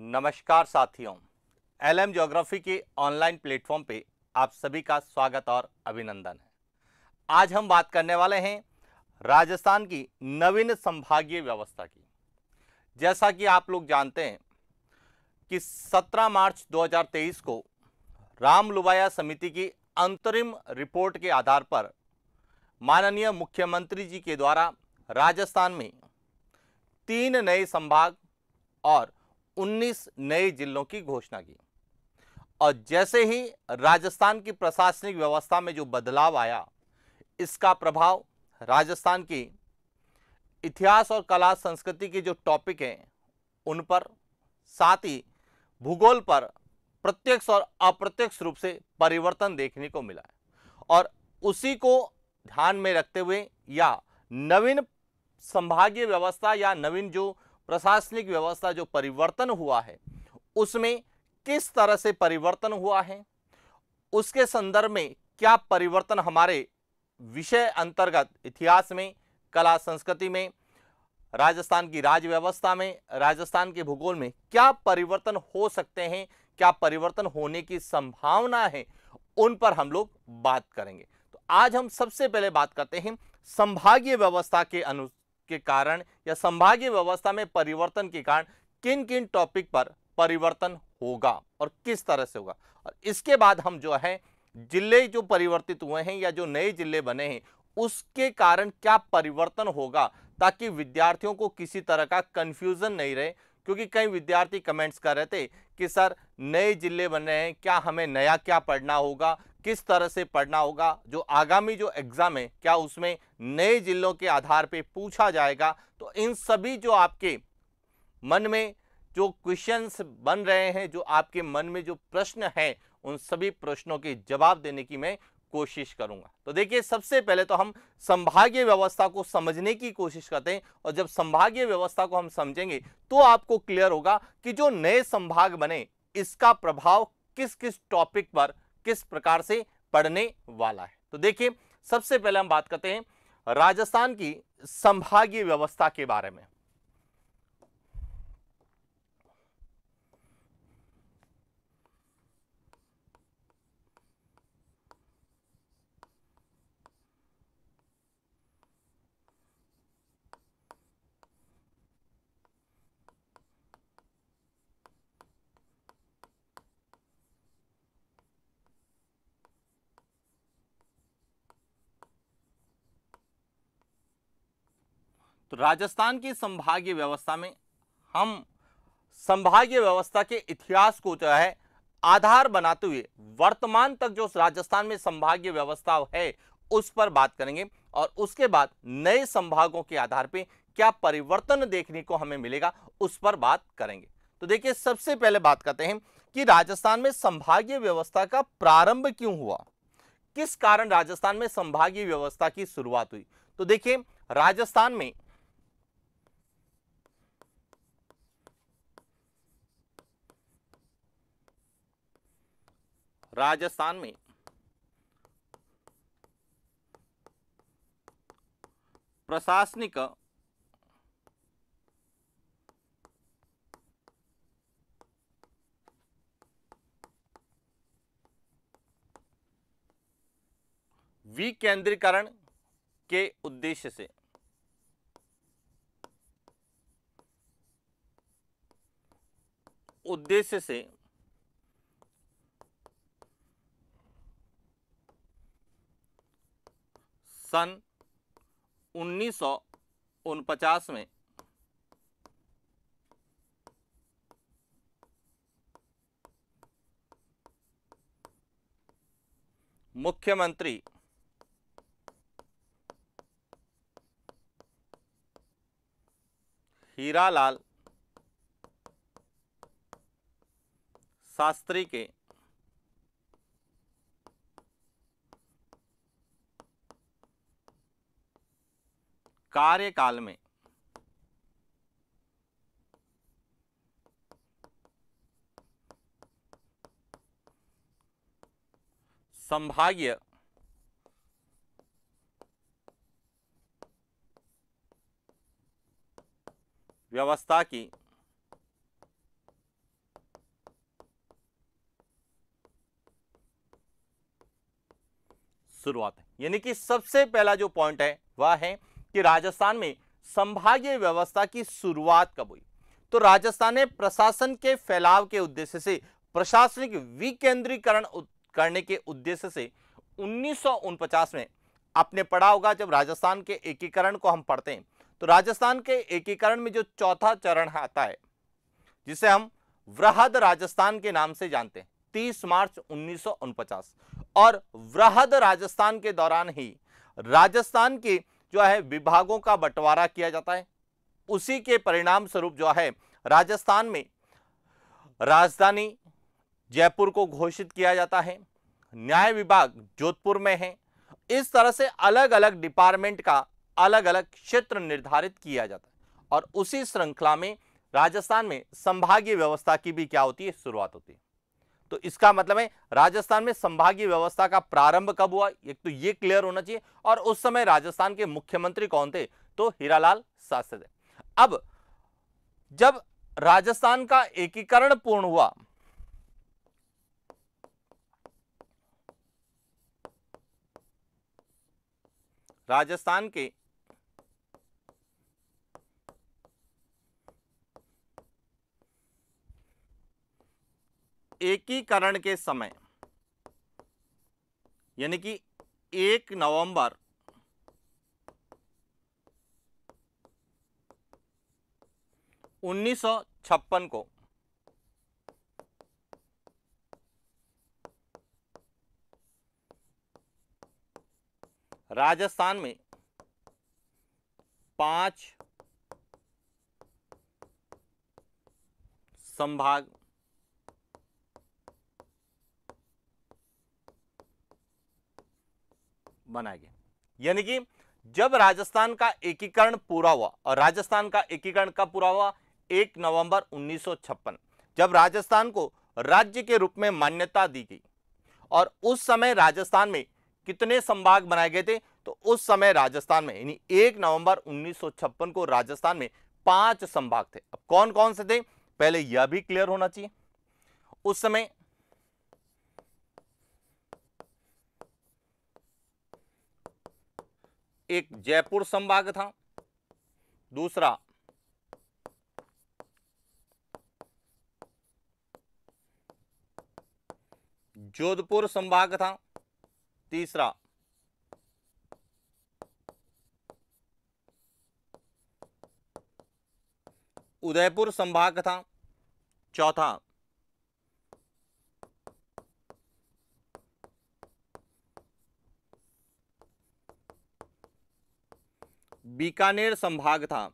नमस्कार साथियों L M geography के ऑनलाइन प्लेटफॉर्म पे आप सभी का स्वागत और अभिनंदन है आज हम बात करने वाले हैं राजस्थान की नवीन संभागीय व्यवस्था की जैसा कि आप लोग जानते हैं कि 17 मार्च 2023 को राम लुबाया समिति की अंतरिम रिपोर्ट के आधार पर माननीय मुख्यमंत्री जी के द्वारा राजस्थान में तीन नए संभाग और 19 नए जिलों की घोषणा की और जैसे ही राजस्थान की प्रशासनिक व्यवस्था में जो बदलाव आया इसका प्रभाव राजस्थान की इतिहास और कला संस्कृति के जो टॉपिक हैं उन पर साथ ही भूगोल पर प्रत्यक्ष और अप्रत्यक्ष रूप से परिवर्तन देखने को मिला और उसी को ध्यान में रखते हुए या नवीन संभागीय व्यवस्था या नवीन जो प्रशासनिक व्यवस्था जो परिवर्तन हुआ है उसमें किस तरह से परिवर्तन हुआ है उसके संदर्भ में क्या परिवर्तन हमारे विषय अंतर्गत इतिहास में कला संस्कृति में राजस्थान की राज्य व्यवस्था में राजस्थान के भूगोल में क्या परिवर्तन हो सकते हैं क्या परिवर्तन होने की संभावना है उन पर हम लोग बात करेंगे तो आज हम सबसे पहले बात करते हैं संभागीय व्यवस्था के अनु के कारण या संभागीय व्यवस्था में परिवर्तन के कारण किन किन टॉपिक पर परिवर्तन होगा और किस तरह से होगा और इसके बाद हम जो है जिले जो परिवर्तित हुए हैं या जो नए जिले बने हैं उसके कारण क्या परिवर्तन होगा ताकि विद्यार्थियों को किसी तरह का कंफ्यूजन नहीं रहे क्योंकि कई विद्यार्थी कमेंट्स कर रहे थे कि सर नए जिले बन रहे हैं क्या हमें नया क्या पढ़ना होगा किस तरह से पढ़ना होगा जो आगामी जो एग्ज़ाम है क्या उसमें नए जिलों के आधार पे पूछा जाएगा तो इन सभी जो आपके मन में जो क्वेश्चंस बन रहे हैं जो आपके मन में जो प्रश्न हैं उन सभी प्रश्नों के जवाब देने की मैं कोशिश करूंगा तो देखिए सबसे पहले तो हम संभागीय व्यवस्था को समझने की कोशिश करते हैं और जब संभागीय व्यवस्था को हम समझेंगे तो आपको क्लियर होगा कि जो नए संभाग बने इसका प्रभाव किस किस टॉपिक पर किस प्रकार से पढ़ने वाला है तो देखिए सबसे पहले हम बात करते हैं राजस्थान की संभागीय व्यवस्था के बारे में राजस्थान की संभागीय व्यवस्था में हम संभागीय व्यवस्था के इतिहास को जो है आधार बनाते हुए वर्तमान तक जो राजस्थान में संभागीय व्यवस्था है उस पर बात करेंगे और उसके बाद नए संभागों के आधार पे क्या परिवर्तन देखने को हमें मिलेगा उस पर बात करेंगे तो देखिए सबसे पहले बात करते हैं कि राजस्थान में संभागीय व्यवस्था का प्रारंभ क्यों हुआ किस कारण राजस्थान में संभागीय व्यवस्था की शुरुआत हुई तो देखिए राजस्थान में राजस्थान में प्रशासनिक विकेंद्रीकरण के उद्देश्य से उद्देश्य से सन उन्नीस में मुख्यमंत्री हीरालाल शास्त्री के कार्यकाल में संभाग्य व्यवस्था की शुरुआत है यानी कि सबसे पहला जो पॉइंट है वह है कि राजस्थान में संभागीय व्यवस्था की शुरुआत कब हुई तो राजस्थान ने प्रशासन के फैलाव के उद्देश्य से प्रशासनिक विकेंद्रीकरण करने के उद्देश्य से उन्नीस में आपने पढ़ा होगा जब राजस्थान के एकीकरण को हम पढ़ते हैं तो राजस्थान के एकीकरण में जो चौथा चरण आता है जिसे हम वृहद राजस्थान के नाम से जानते हैं 30 मार्च उन्नीस और वृहद राजस्थान के दौरान ही राजस्थान की जो है विभागों का बंटवारा किया जाता है उसी के परिणाम स्वरूप जो है राजस्थान में राजधानी जयपुर को घोषित किया जाता है न्याय विभाग जोधपुर में है इस तरह से अलग अलग डिपार्टमेंट का अलग अलग क्षेत्र निर्धारित किया जाता है और उसी श्रृंखला में राजस्थान में संभागीय व्यवस्था की भी क्या होती है शुरुआत होती है तो इसका मतलब है राजस्थान में संभागीय व्यवस्था का प्रारंभ कब हुआ एक तो ये क्लियर होना चाहिए और उस समय राजस्थान के मुख्यमंत्री कौन थे तो हीरालाल शास्त्री थे अब जब राजस्थान का एकीकरण पूर्ण हुआ राजस्थान के एकीकरण के समय यानी कि एक नवंबर उन्नीस को राजस्थान में पांच संभाग बनाए गए यानी कि जब राजस्थान का एकीकरण पूरा हुआ और राजस्थान का एकीकरण कब पूरा हुआ एक नवंबर 1956 जब राजस्थान को राज्य के रूप में मान्यता दी गई और उस समय राजस्थान में कितने संभाग बनाए गए थे तो उस समय राजस्थान में यानी एक नवंबर 1956 को राजस्थान में पांच संभाग थे अब कौन कौन से थे पहले यह भी क्लियर होना चाहिए उस समय एक जयपुर संभाग था दूसरा जोधपुर संभाग था तीसरा उदयपुर संभाग था चौथा बीकानेर संभाग था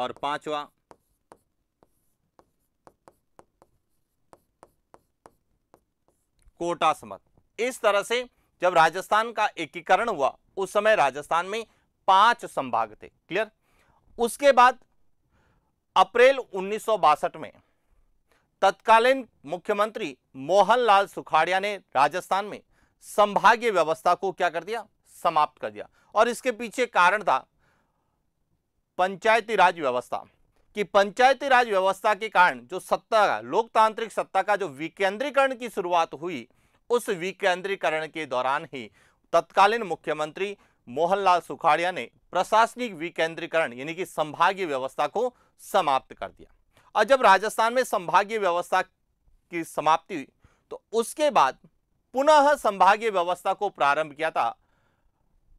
और पांचवा कोटा समत इस तरह से जब राजस्थान का एकीकरण हुआ उस समय राजस्थान में पांच संभाग थे क्लियर उसके बाद अप्रैल उन्नीस में तत्कालीन मुख्यमंत्री मोहनलाल सुखाड़िया ने राजस्थान में संभागीय व्यवस्था को क्या कर दिया समाप्त कर दिया और इसके पीछे कारण था पंचायती राज व्यवस्था कि पंचायती राज व्यवस्था के कारण जो सत्ता का लोकतांत्रिक सत्ता का जो विकेंद्रीकरण की शुरुआत हुई उस विकेंद्रीकरण के दौरान ही तत्कालीन मुख्यमंत्री मोहनलाल सुखाड़िया ने प्रशासनिक विकेंद्रीकरण यानी कि संभागीय व्यवस्था को समाप्त कर दिया और जब राजस्थान में संभागीय व्यवस्था की समाप्ति हुई तो उसके बाद पुनः संभागीय व्यवस्था को प्रारंभ किया था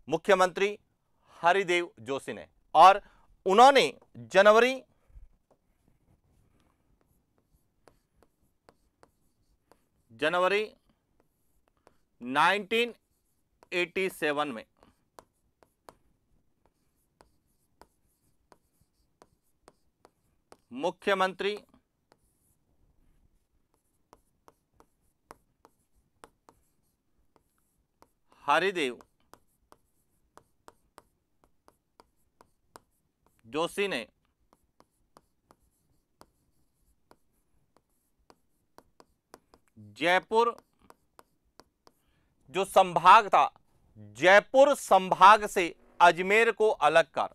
मुख्यमंत्री हरिदेव जोशी ने और उन्होंने जनवरी जनवरी 1987 में मुख्यमंत्री हरिदेव जोशी ने जयपुर जो संभाग था जयपुर संभाग से अजमेर को अलग कर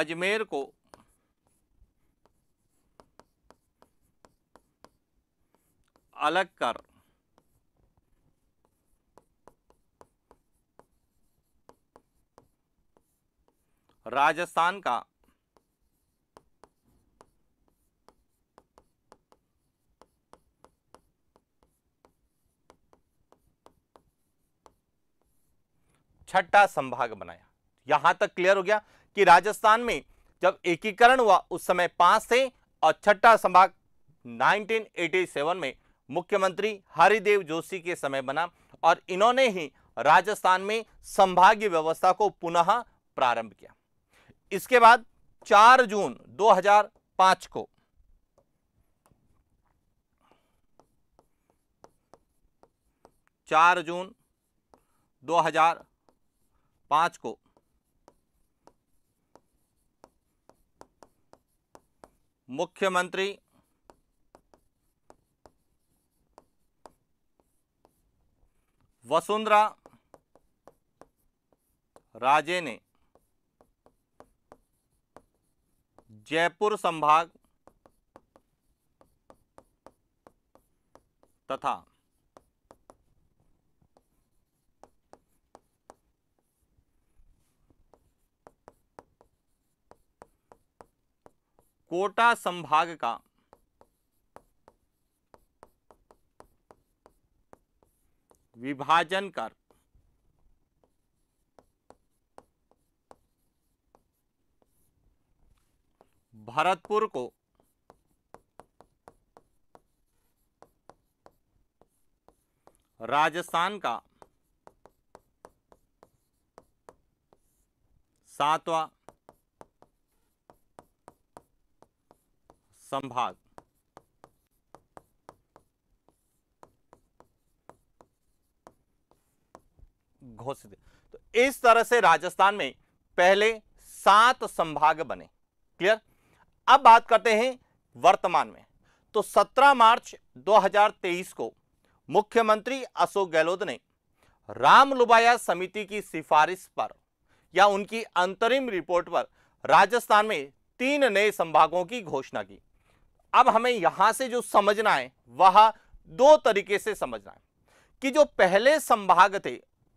अजमेर को अलग कर राजस्थान का छठा संभाग बनाया यहां तक क्लियर हो गया कि राजस्थान में जब एकीकरण हुआ उस समय पांच थे और छठा संभाग 1987 में मुख्यमंत्री हरिदेव जोशी के समय बना और इन्होंने ही राजस्थान में संभागीय व्यवस्था को पुनः प्रारंभ किया इसके बाद 4 जून 2005 को चार जून 2005 को मुख्यमंत्री वसुंधरा राजे ने जयपुर संभाग तथा कोटा संभाग का विभाजन कर भरतपुर को राजस्थान का सातवां संभाग घोषित तो इस तरह से राजस्थान में पहले सात संभाग बने क्लियर अब बात करते हैं वर्तमान में तो 17 मार्च 2023 को मुख्यमंत्री अशोक गहलोत ने राम लुबाया समिति की सिफारिश पर या उनकी अंतरिम रिपोर्ट पर राजस्थान में तीन नए संभागों की घोषणा की अब हमें यहां से जो समझना है वह दो तरीके से समझना है कि जो पहले संभाग थे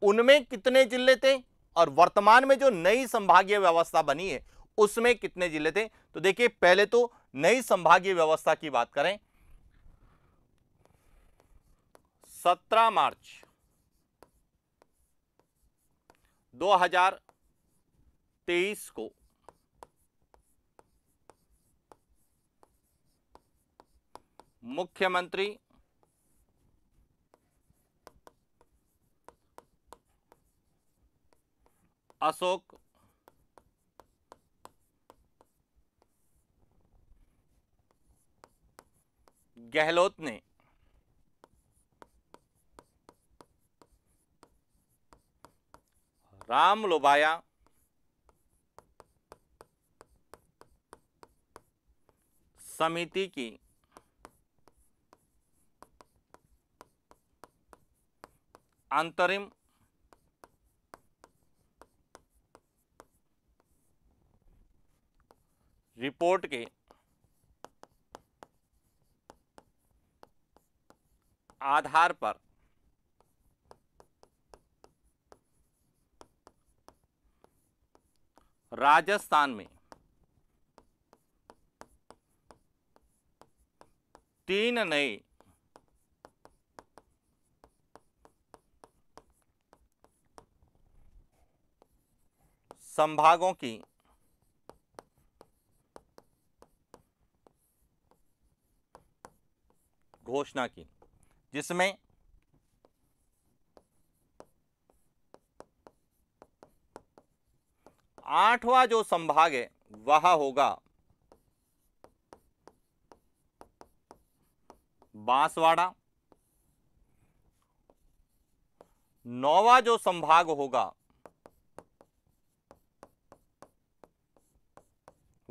उनमें कितने जिले थे और वर्तमान में जो नई संभागीय व्यवस्था बनी है उसमें कितने जिले थे तो देखिए पहले तो नई संभागीय व्यवस्था की बात करें 17 मार्च 2023 को मुख्यमंत्री अशोक गहलोत ने राम लोबाया समिति की अंतरिम रिपोर्ट के आधार पर राजस्थान में तीन नए संभागों की घोषणा की जिसमें आठवां जो संभाग है वह होगा बांसवाड़ा नौवा जो संभाग होगा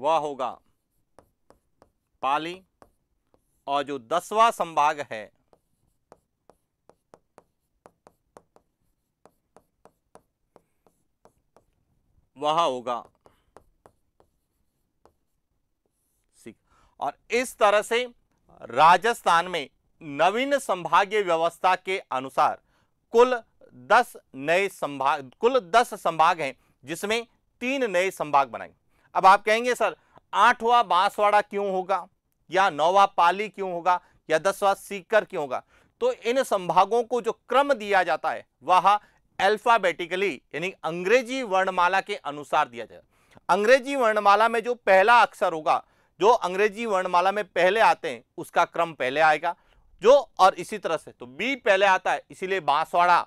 वह होगा पाली और जो दसवां संभाग है वह होगा और इस तरह से राजस्थान में नवीन संभागीय व्यवस्था के अनुसार कुल दस नए संभाग कुल दस संभाग हैं जिसमें तीन नए संभाग बनाए अब आप कहेंगे सर आठवा बांसवाड़ा क्यों होगा या नौवा पाली क्यों होगा या दसवा सीकर क्यों होगा तो इन संभागों को जो क्रम दिया जाता है वह अल्फाबेटिकली यानी अंग्रेजी वर्णमाला के अनुसार दिया जाए अंग्रेजी वर्णमाला में जो पहला अक्षर होगा जो अंग्रेजी वर्णमाला में पहले आते हैं उसका क्रम पहले आएगा जो और इसी तरह से तो बी पहले आता है इसीलिए बांसवाड़ा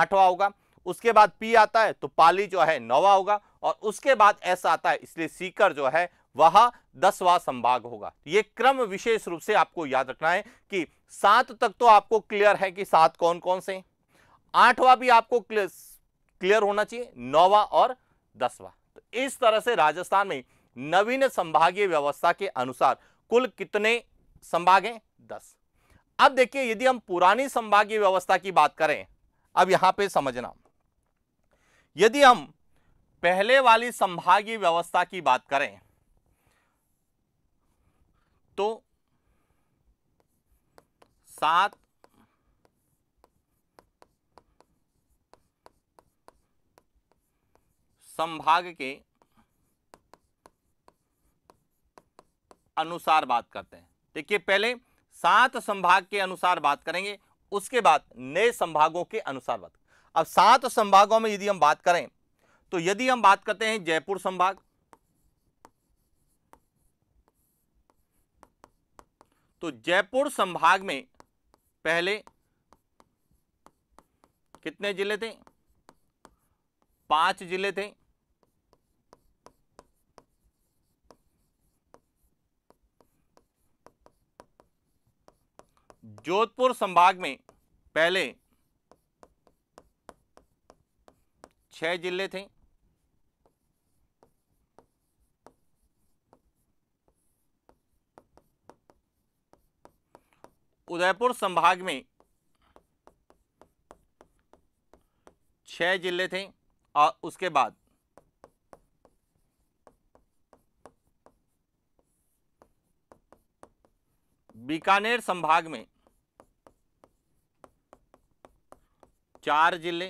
आठवां होगा उसके बाद पी आता है तो पाली जो है नौवा होगा और उसके बाद एस आता है इसलिए सीकर जो है वह दसवा संभाग होगा ये क्रम विशेष रूप से आपको याद रखना है कि सात तक तो आपको क्लियर है कि सात कौन कौन से हैं आठवां भी आपको क्लियर होना चाहिए नौवा और दसवा तो इस तरह से राजस्थान में नवीन संभागीय व्यवस्था के अनुसार कुल कितने संभाग हैं दस अब देखिए यदि हम पुरानी संभागीय व्यवस्था की बात करें अब यहां पे समझना यदि हम पहले वाली संभागीय व्यवस्था की बात करें तो सात संभाग के अनुसार बात करते हैं देखिए पहले सात संभाग के अनुसार बात करेंगे उसके बाद नए संभागों के अनुसार बात अब सात संभागों में यदि हम बात करें तो यदि हम बात करते हैं जयपुर संभाग तो जयपुर संभाग में पहले कितने जिले थे पांच जिले थे जोधपुर संभाग में पहले छह जिले थे उदयपुर संभाग में छह जिले थे और उसके बाद बीकानेर संभाग में चार जिले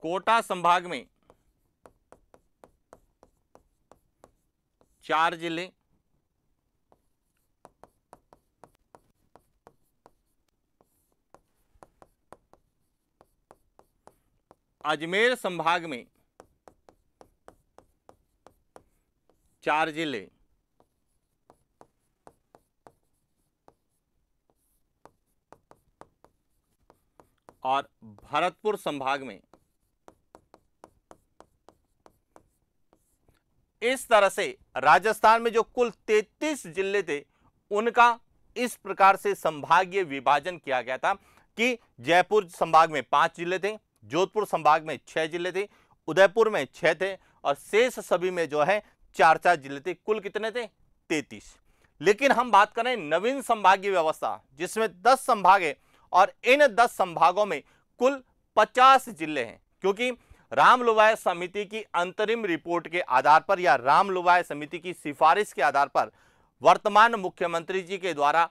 कोटा संभाग में चार जिले अजमेर संभाग में चार जिले और भरतपुर संभाग में इस तरह से राजस्थान में जो कुल 33 जिले थे उनका इस प्रकार से संभागीय विभाजन किया गया था कि जयपुर संभाग में पांच जिले थे जोधपुर संभाग में छह जिले थे उदयपुर में छह थे और शेष सभी में जो है चार चार जिले थे कुल कितने थे तैतीस लेकिन हम बात करें नवीन संभागीय व्यवस्था जिसमें दस संभाग है और इन दस संभागों में कुल पचास जिले हैं क्योंकि राम लोवाय समिति की अंतरिम रिपोर्ट के आधार पर या राम लोवाय समिति की सिफारिश के आधार पर वर्तमान मुख्यमंत्री जी के द्वारा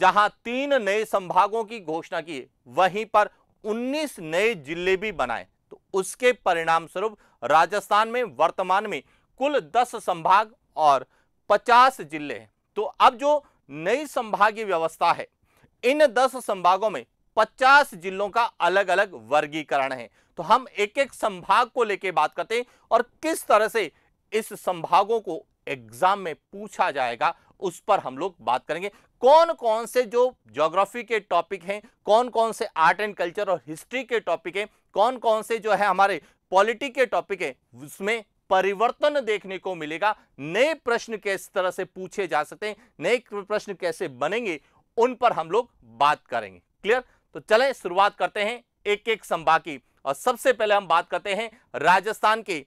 जहां तीन नए संभागों की घोषणा की वहीं पर 19 नए जिले भी बनाए तो उसके परिणाम स्वरूप राजस्थान में वर्तमान में कुल दस संभाग और पचास जिले हैं तो अब जो नई संभागीय व्यवस्था है इन दस संभागों में पचास जिलों का अलग अलग वर्गीकरण है तो हम एक एक संभाग को लेकर बात करते हैं और किस तरह से इस संभागों को एग्जाम में पूछा जाएगा उस पर हम लोग बात करेंगे कौन कौन से जो ज्योग्राफी के टॉपिक हैं कौन कौन से आर्ट एंड कल्चर और हिस्ट्री के टॉपिक हैं कौन कौन से जो है हमारे पॉलिटी के टॉपिक हैं उसमें परिवर्तन देखने को मिलेगा नए प्रश्न किस तरह से पूछे जा सकते हैं नए प्रश्न कैसे बनेंगे उन पर हम लोग बात करेंगे क्लियर तो चलें शुरुआत करते हैं एक एक संभाग की और सबसे पहले हम बात करते हैं राजस्थान के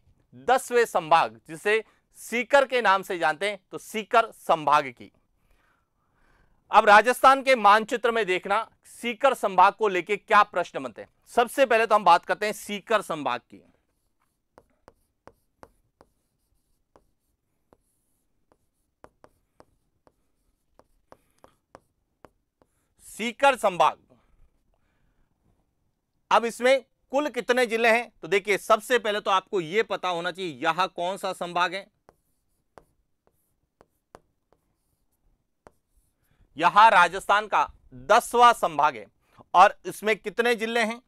दसवें संभाग जिसे सीकर के नाम से जानते हैं तो सीकर संभाग की अब राजस्थान के मानचित्र में देखना सीकर संभाग को लेके क्या प्रश्न बनते हैं सबसे पहले तो हम बात करते हैं सीकर संभाग की सीकर संभाग अब इसमें कुल कितने जिले हैं तो देखिए सबसे पहले तो आपको यह पता होना चाहिए यह कौन सा संभाग है यह राजस्थान का दसवां संभाग है और इसमें कितने जिले हैं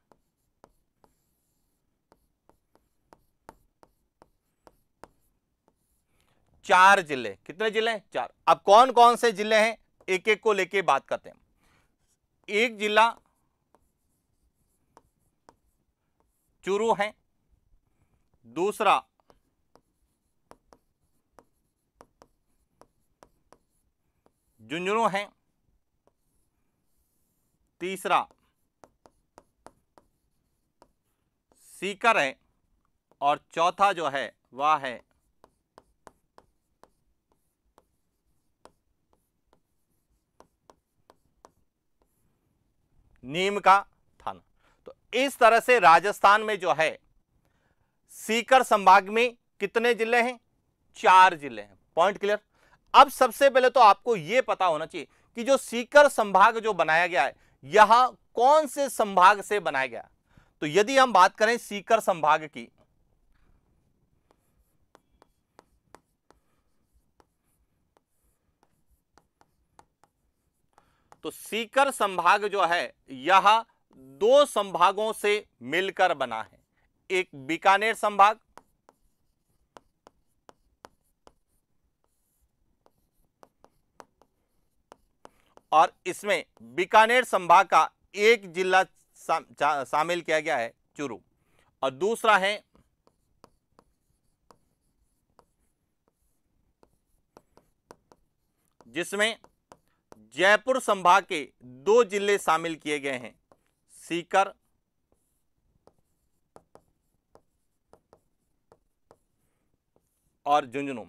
चार जिले कितने जिले हैं चार अब कौन कौन से जिले हैं एक एक को लेके बात करते हैं एक जिला चूरू है दूसरा झुंझुनू है तीसरा सीकर है और चौथा जो है वह है नीम का थाना तो इस तरह से राजस्थान में जो है सीकर संभाग में कितने जिले हैं चार जिले हैं पॉइंट क्लियर अब सबसे पहले तो आपको यह पता होना चाहिए कि जो सीकर संभाग जो बनाया गया है यह कौन से संभाग से बनाया गया तो यदि हम बात करें सीकर संभाग की तो सीकर संभाग जो है यह दो संभागों से मिलकर बना है एक बीकानेर संभाग और इसमें बीकानेर संभाग का एक जिला शामिल किया गया है चुरू और दूसरा है जिसमें जयपुर संभाग के दो जिले शामिल किए गए हैं सीकर और झुंझुनू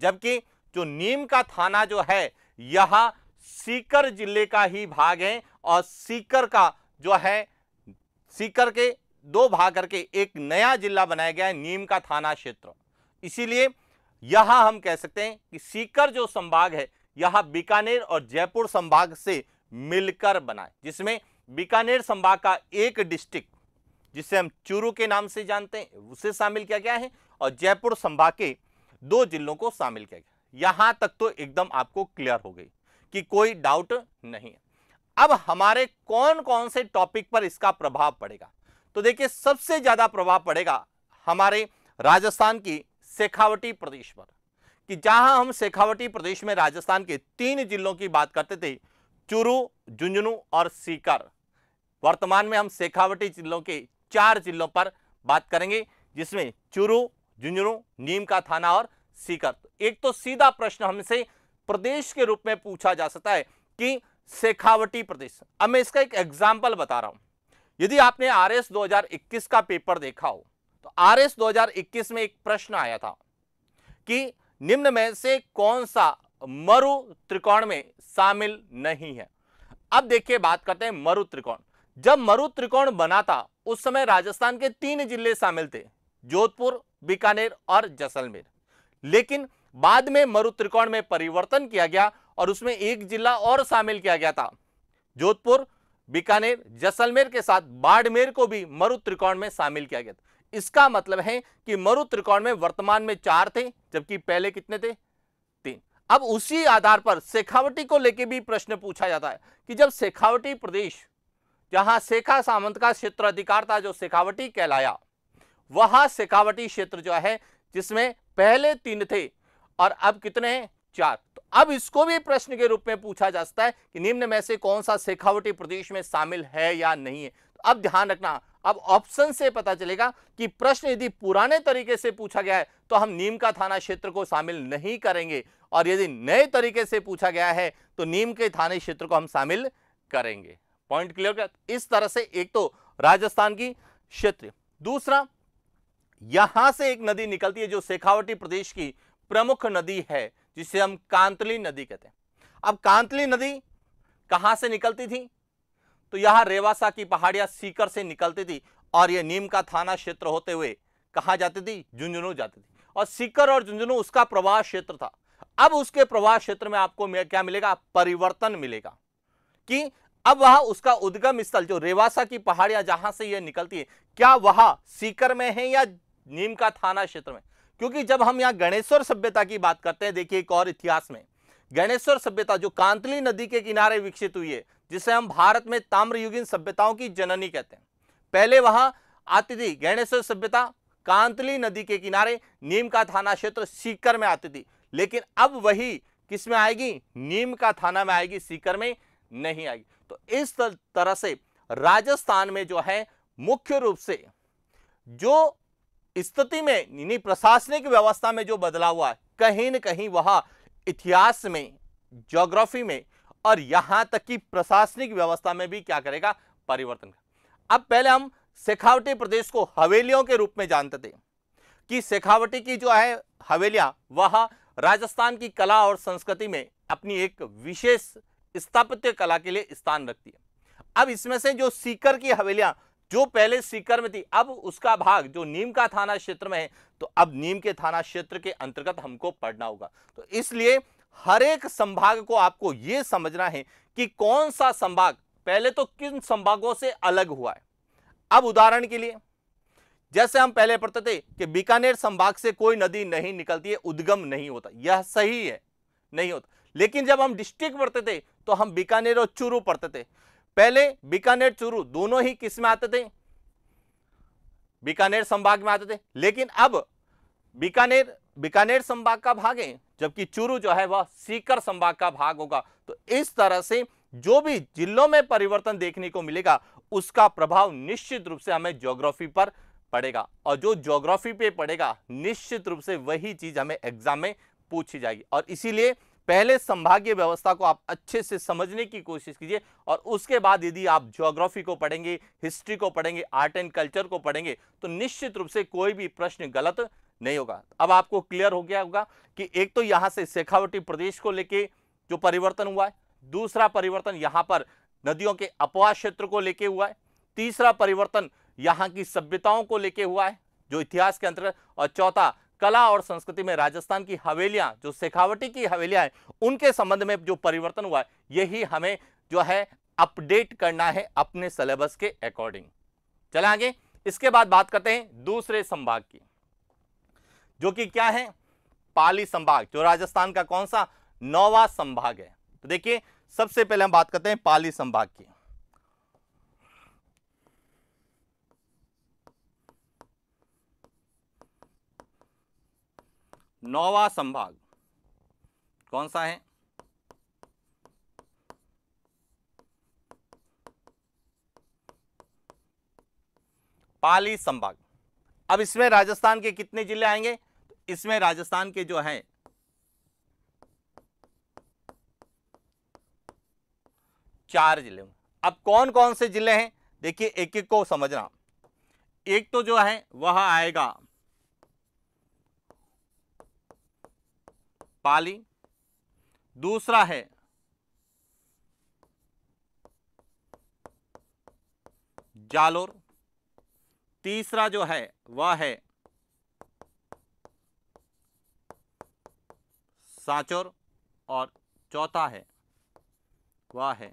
जबकि जो नीम का थाना जो है यह सीकर जिले का ही भाग है और सीकर का जो है सीकर के दो भाग करके एक नया जिला बनाया गया है नीम का थाना क्षेत्र इसीलिए यहां हम कह सकते हैं कि सीकर जो संभाग है यह बीकानेर और जयपुर संभाग से मिलकर बना जिसमें बीकानेर संभाग का एक डिस्ट्रिक्ट जिसे हम चूरू के नाम से जानते हैं उसे शामिल किया गया है और जयपुर संभाग के दो जिलों को शामिल किया गया यहां तक तो एकदम आपको क्लियर हो गई कि कोई डाउट नहीं है अब हमारे कौन कौन से टॉपिक पर इसका प्रभाव पड़ेगा तो देखिए सबसे ज्यादा प्रभाव पड़ेगा हमारे राजस्थान की शेखावटी प्रदेश पर कि जहां हम शेखावटी प्रदेश में राजस्थान के तीन जिलों की बात करते थे चूरू झुंझुनू और सीकर वर्तमान में हम शेखावटी जिलों के चार जिलों पर बात करेंगे जिसमें चूरू झुंझुनू नीम का थाना और सीकर एक तो सीधा प्रश्न हमसे प्रदेश के रूप में पूछा जा सकता है कि शेखावटी प्रदेश अब मैं इसका एक एग्जाम्पल बता रहा हूं यदि आपने आर एस 2021 का पेपर देखा हो तो आर एस 2021 में एक प्रश्न आया था कि निम्न में से कौन सा मरु त्रिकोण में शामिल नहीं है अब देखिए बात करते हैं मरु त्रिकोण जब मरु त्रिकोण बना था उस समय राजस्थान के तीन जिले शामिल थे जोधपुर बीकानेर और जैसलमेर लेकिन बाद में मरु त्रिकोण में परिवर्तन किया गया और उसमें एक जिला और शामिल किया गया था जोधपुर बीकानेर जैसलमेर के साथ बाड़मेर को भी मरु त्रिकोण में शामिल किया गया था इसका मतलब है कि मरु त्रिकोण में वर्तमान में चार थे जबकि पहले कितने थे तीन अब उसी आधार पर शेखावटी को लेकर भी प्रश्न पूछा जाता है कि जब शेखावटी प्रदेश जहां शेखा सामंत का क्षेत्र अधिकार था जो शेखावटी कहलाया वहां शेखावटी क्षेत्र जो है जिसमें पहले तीन थे और अब कितने हैं चार तो अब इसको भी प्रश्न के रूप में पूछा जा सकता है कि निम्न में से कौन सा शेखावटी प्रदेश में शामिल है या नहीं है अब ध्यान रखना अब ऑप्शन से पता चलेगा कि प्रश्न यदि पुराने तरीके से पूछा गया है तो हम नीम का थाना क्षेत्र को शामिल नहीं करेंगे और यदि नए तरीके से पूछा गया है तो नीम के थाने क्षेत्र को हम शामिल करेंगे पॉइंट क्लियर कर इस तरह से एक तो राजस्थान की क्षेत्र दूसरा यहां से एक नदी निकलती है जो शेखावटी प्रदेश की प्रमुख नदी है जिसे हम कांतली नदी कहते हैं अब कांतली नदी कहां से निकलती थी तो यहाँ रेवासा की पहाड़ियां सीकर से निकलती थी और ये नीम का थाना क्षेत्र होते हुए कहा जाती थी झुंझुनू जाती थी और सीकर और झुंझुनू उसका प्रवाह क्षेत्र था अब उसके प्रवाह क्षेत्र में आपको क्या मिलेगा परिवर्तन मिलेगा कि अब वह उसका उद्गम स्थल जो रेवासा की पहाड़ियां जहां से यह निकलती है क्या वह सीकर में है या नीम का थाना क्षेत्र में क्योंकि जब हम यहां गणेश्वर सभ्यता की बात करते हैं देखिए एक और इतिहास में गणेश्वर सभ्यता जो कांतली नदी के किनारे विकसित हुई है जिसे हम भारत में ताम्रयुगीन सभ्यताओं की जननी कहते हैं पहले वहां आती थी गणेश्वर सभ्यता कांतली नदी के किनारे नीम का थाना क्षेत्र सीकर में आती थी लेकिन अब वही किस में आएगी नीम का थाना में आएगी सीकर में नहीं आएगी तो इस तरह से राजस्थान में जो है मुख्य रूप से जो स्थिति में प्रशासनिक व्यवस्था में जो बदलाव हुआ है कहीं न कहीं वहां इतिहास में ज्योग्राफी में और यहां तक कि प्रशासनिक व्यवस्था में भी क्या करेगा परिवर्तन अब पहले हम शेखावटी प्रदेश को हवेलियों के रूप में जानते थे कि शेखावटी की जो है हवेलियां वह राजस्थान की कला और संस्कृति में अपनी एक विशेष स्थापत्य कला के लिए स्थान रखती है अब इसमें से जो सीकर की हवेलियां जो पहले सीकर में थी अब उसका भाग जो नीम का थाना क्षेत्र में है तो अब नीम के थाना क्षेत्र के अंतर्गत हमको पढ़ना होगा तो इसलिए हर एक संभाग को आपको यह समझना है कि कौन सा संभाग पहले तो किन संभागों से अलग हुआ है अब उदाहरण के लिए जैसे हम पहले पढ़ते थे कि बीकानेर संभाग से कोई नदी नहीं निकलती है उद्गम नहीं होता यह सही है नहीं होता लेकिन जब हम डिस्ट्रिक्ट पढ़ते थे तो हम बीकानेर और चूरू पढ़ते थे पहले बीकानेर चूरू दोनों ही किस में आते थे बीकानेर संभाग में आते थे लेकिन अब बीकानेर बीकानेर संभाग का भाग है जबकि चूरू जो है वह सीकर संभाग का भाग होगा तो इस तरह से जो भी जिलों में परिवर्तन देखने को मिलेगा उसका प्रभाव निश्चित रूप से हमें ज्योग्राफी पर पड़ेगा और जो ज्योग्राफी पे पड़ेगा निश्चित रूप से वही चीज हमें एग्जाम में पूछी जाएगी और इसीलिए पहले संभागीय व्यवस्था को आप अच्छे से समझने की कोशिश कीजिए और उसके बाद यदि आप ज्योग्राफी को पढ़ेंगे हिस्ट्री को पढ़ेंगे आर्ट एंड कल्चर को पढ़ेंगे तो निश्चित रूप से कोई भी प्रश्न गलत नहीं होगा अब आपको क्लियर हो गया होगा कि एक तो यहाँ से शेखावटी प्रदेश को लेके जो परिवर्तन हुआ है दूसरा परिवर्तन यहां पर नदियों के अपवाह क्षेत्र को लेके हुआ है तीसरा परिवर्तन यहाँ की सभ्यताओं को लेके हुआ है जो इतिहास के अंतर्गत और चौथा कला और संस्कृति में राजस्थान की हवेलियां जो शेखावटी की हवेलियां हैं उनके संबंध में जो परिवर्तन हुआ है यही हमें जो है अपडेट करना है अपने सिलेबस के अकॉर्डिंग चले आगे इसके बाद बात करते हैं दूसरे संभाग की जो कि क्या है पाली संभाग जो राजस्थान का कौन सा नौवा संभाग है तो देखिए सबसे पहले हम बात करते हैं पाली संभाग की नौवा संभाग कौन सा है पाली संभाग अब इसमें राजस्थान के कितने जिले आएंगे इसमें राजस्थान के जो हैं चार जिले अब कौन कौन से जिले हैं देखिए एक एक को समझना एक तो जो है वह आएगा पाली दूसरा है जालोर तीसरा जो है वह है सांचोर और चौथा है वह है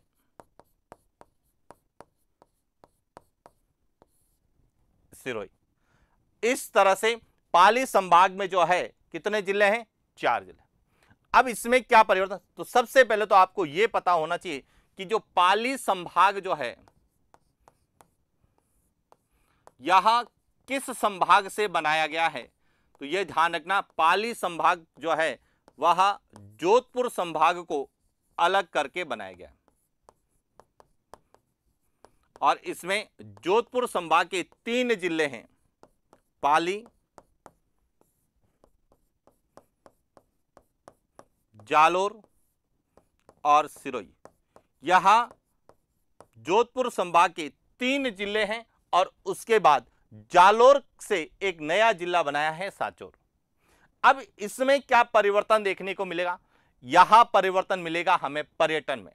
सिरोई इस तरह से पाली संभाग में जो है कितने जिले हैं चार जिले अब इसमें क्या परिवर्तन तो सबसे पहले तो आपको यह पता होना चाहिए कि जो पाली संभाग जो है यह किस संभाग से बनाया गया है तो यह ध्यान रखना पाली संभाग जो है वह जोधपुर संभाग को अलग करके बनाया गया और इसमें जोधपुर संभाग के तीन जिले हैं पाली जालोर और सिरोई यहाँ जोधपुर संभाग के तीन जिले हैं और उसके बाद जालोर से एक नया जिला बनाया है साचोर अब इसमें क्या परिवर्तन देखने को मिलेगा यहां परिवर्तन मिलेगा हमें पर्यटन में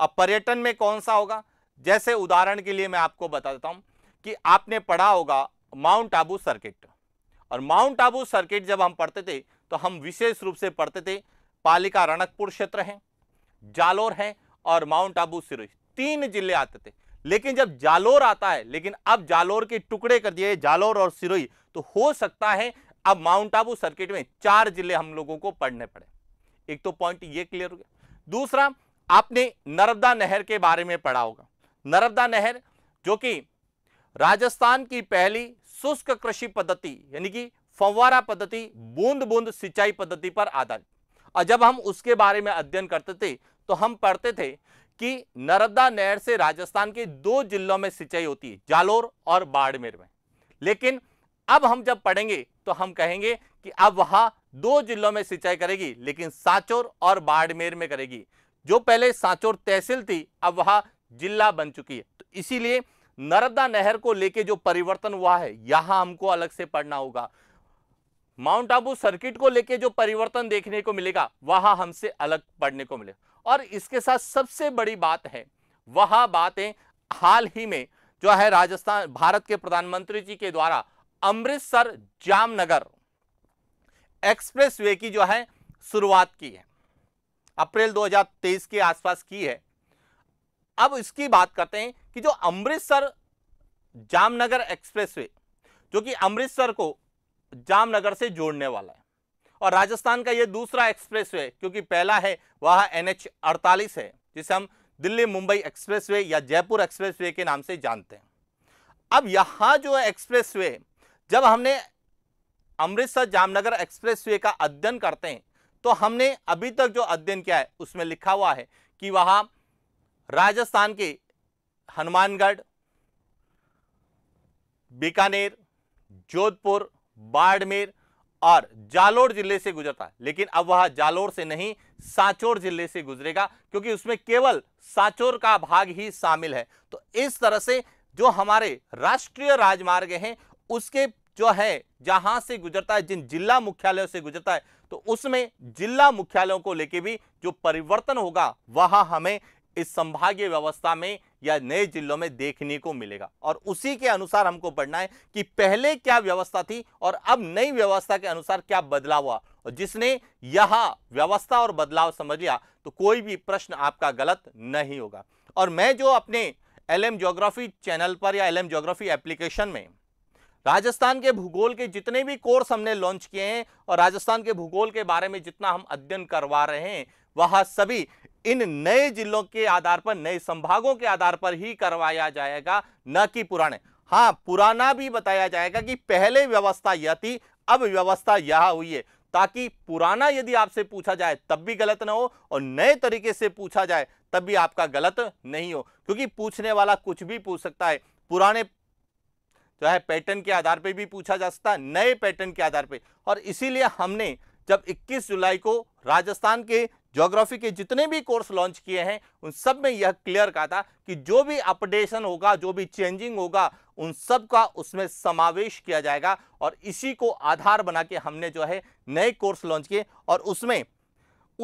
अब पर्यटन में कौन सा होगा जैसे उदाहरण के लिए मैं आपको बता देता हूं कि आपने पढ़ा होगा माउंट आबू सर्किट और माउंट आबू सर्किट जब हम पढ़ते थे तो हम विशेष रूप से पढ़ते थे पालिका रणकपुर क्षेत्र है जालोर है और माउंट आबू सिरोही तीन जिले आते थे लेकिन जब जालोर आता है लेकिन अब जालोर के टुकड़े कर दिए जालोर और सिरोही तो हो सकता है अब माउंट आबू सर्किट में चार जिले हम लोगों को पढ़ने पड़े एक तो पॉइंट ये क्लियर हो गया दूसरा आपने नर्मदा नहर के बारे में पढ़ा होगा नर्मदा नहर जो कि राजस्थान की पहली शुष्क कृषि पद्धति यानी कि फव्वारा पद्धति बूंद बूंद सिंचाई पद्धति पर आधारित और जब हम उसके बारे में अध्ययन करते थे तो हम पढ़ते थे कि नर्मदा नहर से राजस्थान के दो जिलों में सिंचाई होती है जालोर और बाड़मेर में लेकिन अब हम जब पढ़ेंगे तो हम कहेंगे कि अब वहाँ दो जिलों में सिंचाई करेगी लेकिन सांचोर और बाड़मेर में करेगी जो पहले सांचोर तहसील थी अब वह जिला बन चुकी है तो इसीलिए नर्मदा नहर को लेके जो परिवर्तन हुआ है यहाँ हमको अलग से पढ़ना होगा माउंट आबू सर्किट को लेके जो परिवर्तन देखने को मिलेगा वह हमसे अलग पढ़ने को मिलेगा और इसके साथ सबसे बड़ी बात है वह बातें हाल ही में जो है राजस्थान भारत के प्रधानमंत्री जी के द्वारा अमृतसर जामनगर एक्सप्रेसवे की जो है शुरुआत की है अप्रैल 2023 के आसपास की है अब इसकी बात करते हैं कि जो अमृतसर जामनगर एक्सप्रेसवे जो कि अमृतसर को जामनगर से जोड़ने वाला है और राजस्थान का यह दूसरा वे क्योंकि पहला है वह एन एच अड़तालीस है जिसे हम दिल्ली मुंबई एक्सप्रेसवे या जयपुर एक्सप्रेसवे के नाम से जानते हैं अब यहां जो है एक्सप्रेसवे जब हमने अमृतसर जामनगर एक्सप्रेसवे का अध्ययन करते हैं तो हमने अभी तक जो अध्ययन किया है उसमें लिखा हुआ है कि वहां राजस्थान के हनुमानगढ़ बीकानेर जोधपुर बाड़मेर और जालोर जिले से गुजरता है लेकिन अब वह जालोर से नहीं साचोर जिले से गुजरेगा क्योंकि उसमें केवल साचोर का भाग ही शामिल है तो इस तरह से जो हमारे राष्ट्रीय राजमार्ग हैं उसके जो है जहां से गुजरता है जिन जिला मुख्यालयों से गुजरता है तो उसमें जिला मुख्यालयों को लेके भी जो परिवर्तन होगा वह हमें इस संभागीय व्यवस्था में या नए जिलों में देखने को मिलेगा और उसी के अनुसार हमको पढ़ना है कि पहले क्या व्यवस्था थी और अब नई व्यवस्था के अनुसार क्या बदलाव हुआ और जिसने यह व्यवस्था और बदलाव समझ लिया तो कोई भी प्रश्न आपका गलत नहीं होगा और मैं जो अपने एल एम चैनल पर या एल एम एप्लीकेशन में राजस्थान के भूगोल के जितने भी कोर्स हमने लॉन्च किए हैं और राजस्थान के भूगोल के बारे में जितना हम अध्ययन करवा रहे हैं वहां सभी इन नए जिलों के आधार पर नए संभागों के आधार पर ही करवाया जाएगा न कि पुराने हाँ पुराना भी बताया जाएगा कि पहले व्यवस्था यह थी अब व्यवस्था यह हुई है ताकि पुराना यदि आपसे पूछा जाए तब भी गलत ना हो और नए तरीके से पूछा जाए तब भी आपका गलत नहीं हो क्योंकि पूछने वाला कुछ भी पूछ सकता है पुराने जो है पैटर्न के आधार पर भी पूछा जा सकता है नए पैटर्न के आधार पर और इसीलिए हमने जब 21 जुलाई को राजस्थान के ज्योग्राफी के जितने भी कोर्स लॉन्च किए हैं उन सब में यह क्लियर कहा था कि जो भी अपडेशन होगा जो भी चेंजिंग होगा उन सब का उसमें समावेश किया जाएगा और इसी को आधार बना के हमने जो है नए कोर्स लॉन्च किए और उसमें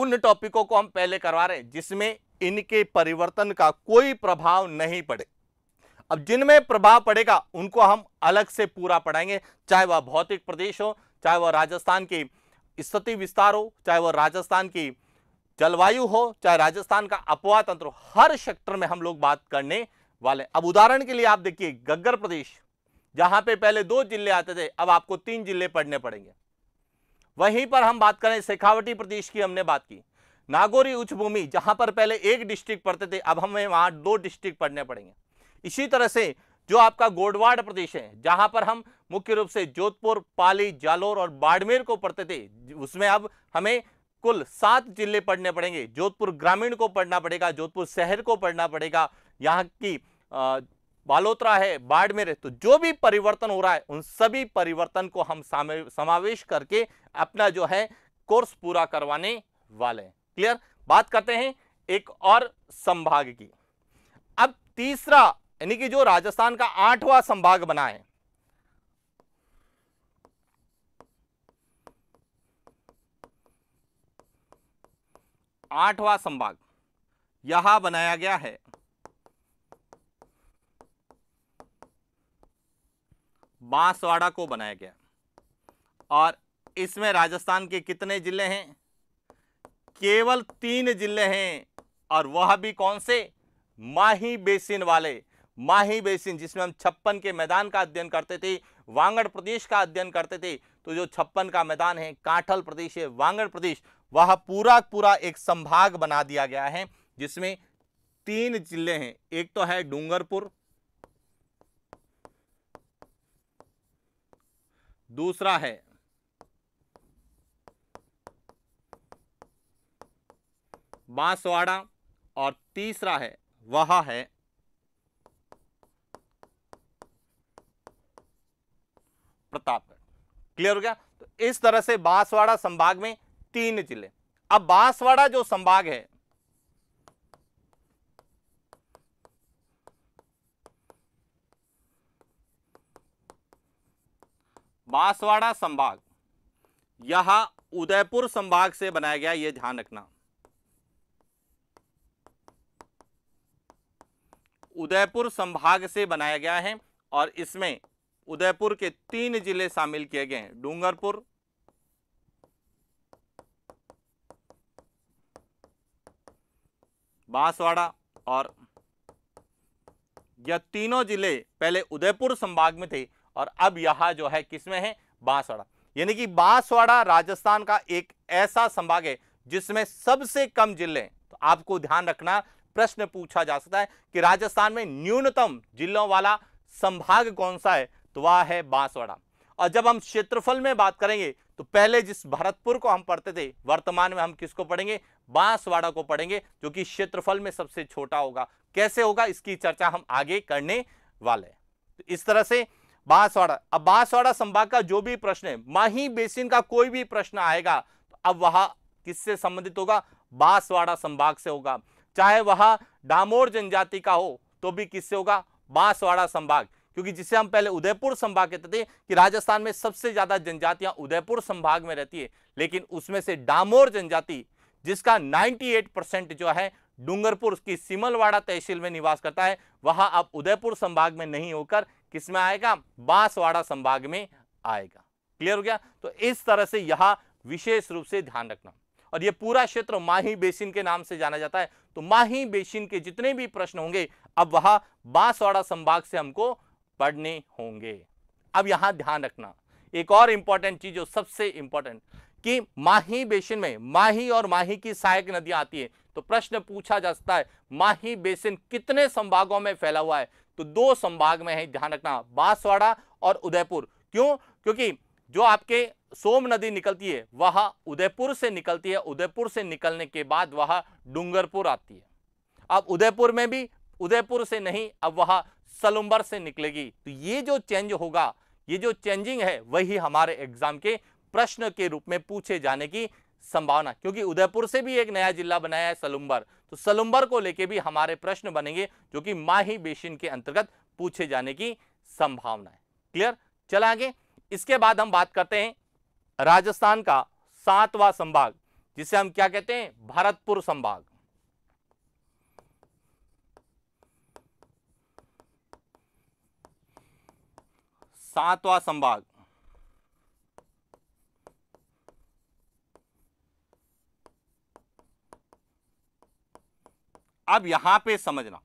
उन टॉपिकों को हम पहले करवा रहे हैं जिसमें इनके परिवर्तन का कोई प्रभाव नहीं पड़े अब जिनमें प्रभाव पड़ेगा उनको हम अलग से पूरा पढ़ाएंगे चाहे वह भौतिक प्रदेश हो चाहे वह राजस्थान की स्थिति विस्तार हो चाहे वह राजस्थान की जलवायु हो चाहे राजस्थान का अपवा तंत्र हो हर सेक्टर में हम लोग बात करने वाले अब उदाहरण के लिए आप देखिए गग्गर प्रदेश जहां पे पहले दो जिले आते थे अब आपको तीन जिले पढ़ने पड़ेंगे वहीं पर हम बात करें शेखावटी प्रदेश की हमने बात की नागौरी उच्च भूमि जहां पर पहले एक डिस्ट्रिक्ट पढ़ते थे अब हमें वहां दो डिस्ट्रिक्ट पढ़ने पड़ेंगे इसी तरह से जो आपका गोडवाड़ प्रदेश है जहां पर हम मुख्य रूप से जोधपुर पाली जालोर और बाड़मेर को पढ़ते थे उसमें अब हमें कुल सात जिले पढ़ने पड़ेंगे जोधपुर ग्रामीण को पढ़ना पड़ेगा जोधपुर शहर को पढ़ना पड़ेगा यहाँ की बालोतरा है बाड़मेर है तो जो भी परिवर्तन हो रहा है उन सभी परिवर्तन को हम समावेश करके अपना जो है कोर्स पूरा करवाने वाले हैं क्लियर बात करते हैं एक और संभाग की अब तीसरा यानी कि जो राजस्थान का आठवां संभाग बना है आठवां संभाग यहां बनाया गया है बांसवाड़ा को बनाया गया और इसमें राजस्थान के कितने जिले हैं केवल तीन जिले हैं और वह भी कौन से माही बेसिन वाले माही बेसिन जिसमें हम छप्पन के मैदान का अध्ययन करते थे वांगड़ प्रदेश का अध्ययन करते थे तो जो छप्पन का मैदान है कांठल प्रदेश है वांगड़ प्रदेश वह पूरा पूरा एक संभाग बना दिया गया है जिसमें तीन जिले हैं एक तो है डूंगरपुर दूसरा है बांसवाड़ा और तीसरा है वह है प्रतापगढ़ क्लियर हो गया तो इस तरह से बांसवाड़ा संभाग में तीन जिले अब बांसवाड़ा जो संभाग है बांसवाड़ा संभाग यह उदयपुर संभाग से बनाया गया यह ध्यान रखना उदयपुर संभाग से बनाया गया है और इसमें उदयपुर के तीन जिले शामिल किए गए हैं डूंगरपुर बांसवाड़ा और यह तीनों जिले पहले उदयपुर संभाग में थे और अब यहां जो है किसमें है बांसवाड़ा यानी कि बांसवाड़ा राजस्थान का एक ऐसा संभाग है जिसमें सबसे कम जिले तो आपको ध्यान रखना प्रश्न पूछा जा सकता है कि राजस्थान में न्यूनतम जिलों वाला संभाग कौन सा है तो वह है बांसवाड़ा और जब हम क्षेत्रफल में बात करेंगे तो पहले जिस भरतपुर को हम पढ़ते थे वर्तमान में हम किसको पढ़ेंगे बांसवाड़ा को पढ़ेंगे जो कि क्षेत्रफल में सबसे छोटा होगा कैसे होगा इसकी चर्चा हम आगे करने वाले तो इस तरह से बांसवाड़ा अब बांसवाड़ा संभाग का जो भी प्रश्न है माही बेसिन का कोई भी प्रश्न आएगा तो अब वह किससे संबंधित होगा बांसवाड़ा संभाग से होगा चाहे वह डामोर जनजाति का हो तो भी किससे होगा बांसवाड़ा संभाग क्योंकि जिसे हम पहले उदयपुर संभाग कहते थे कि राजस्थान में सबसे ज्यादा जनजातियां उदयपुर संभाग में रहती है लेकिन उसमें से डामोर जनजाति जिसका 98 परसेंट जो है डूंगरपुर की सिमलवाड़ा तहसील में निवास करता है वहां अब उदयपुर संभाग में नहीं होकर किस में आएगा बांसवाड़ा संभाग में आएगा क्लियर हो गया तो इस तरह से यह विशेष रूप से ध्यान रखना और यह पूरा क्षेत्र माही बेसिन के नाम से जाना जाता है तो माही बेसिन के जितने भी प्रश्न होंगे अब वह बांसवाड़ा संभाग से हमको पढ़ने होंगे अब यहां ध्यान रखना एक और इंपॉर्टेंट चीज़ जो सबसे इंपॉर्टेंट कि माही बेसिन में माही और माही की सहायक नदियां आती है तो प्रश्न पूछा जा सकता है माही बेसिन कितने संभागों में फैला हुआ है तो दो संभाग में है ध्यान रखना बांसवाड़ा और उदयपुर क्यों क्योंकि जो आपके सोम नदी निकलती है वह उदयपुर से निकलती है उदयपुर से निकलने के बाद वह डूंगरपुर आती है अब उदयपुर में भी उदयपुर से नहीं अब वह सलुम्बर से निकलेगी तो ये जो चेंज होगा ये जो चेंजिंग है वही हमारे एग्जाम के प्रश्न के रूप में पूछे जाने की संभावना क्योंकि उदयपुर से भी एक नया जिला बनाया है सलुम्बर तो सलुम्बर को लेके भी हमारे प्रश्न बनेंगे जो कि माही बेसिन के अंतर्गत पूछे जाने की संभावना है क्लियर चला आगे इसके बाद हम बात करते हैं राजस्थान का सातवां संभाग जिसे हम क्या कहते हैं भरतपुर संभाग सातवां संभाग अब यहां पे समझना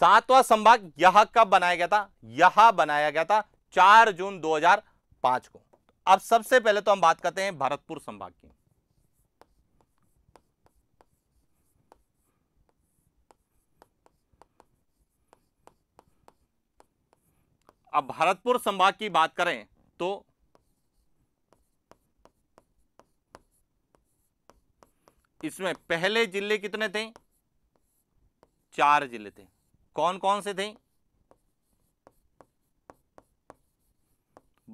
सातवां संभाग यह कब बनाया गया था यह बनाया गया था चार जून 2005 को अब सबसे पहले तो हम बात करते हैं भरतपुर संभाग की अब भरतपुर संभाग की बात करें तो इसमें पहले जिले कितने थे चार जिले थे कौन कौन से थे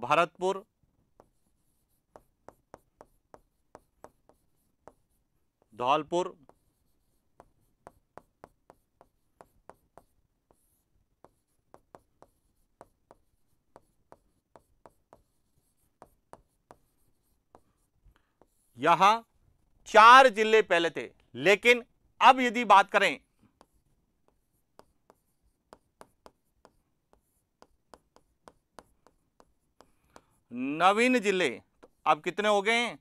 भरतपुर धौलपुर यहां चार जिले पहले थे लेकिन अब यदि बात करें नवीन जिले तो अब कितने हो गए हैं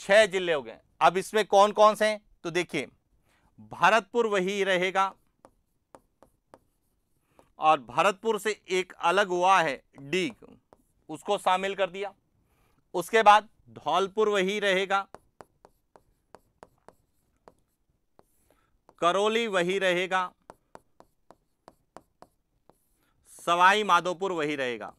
छह जिले हो गए अब इसमें कौन कौन से हैं तो देखिए भरतपुर वही रहेगा और भरतपुर से एक अलग हुआ है डी उसको शामिल कर दिया उसके बाद धौलपुर वही रहेगा करौली वही रहेगा सवाई माधोपुर वही रहेगा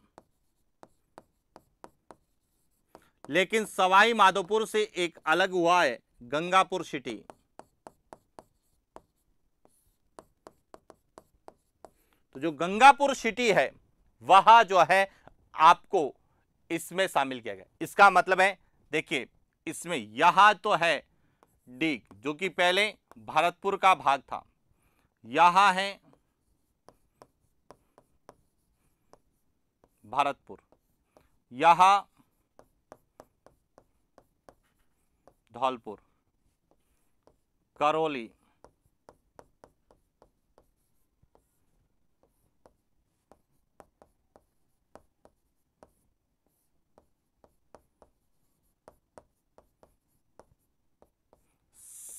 लेकिन सवाई माधोपुर से एक अलग हुआ है गंगापुर सिटी तो जो गंगापुर सिटी है वह जो है आपको इसमें शामिल किया गया इसका मतलब है देखिए इसमें यहां तो है डीग जो कि पहले भरतपुर का भाग था यहां है भरतपुर यहां धौलपुर करौली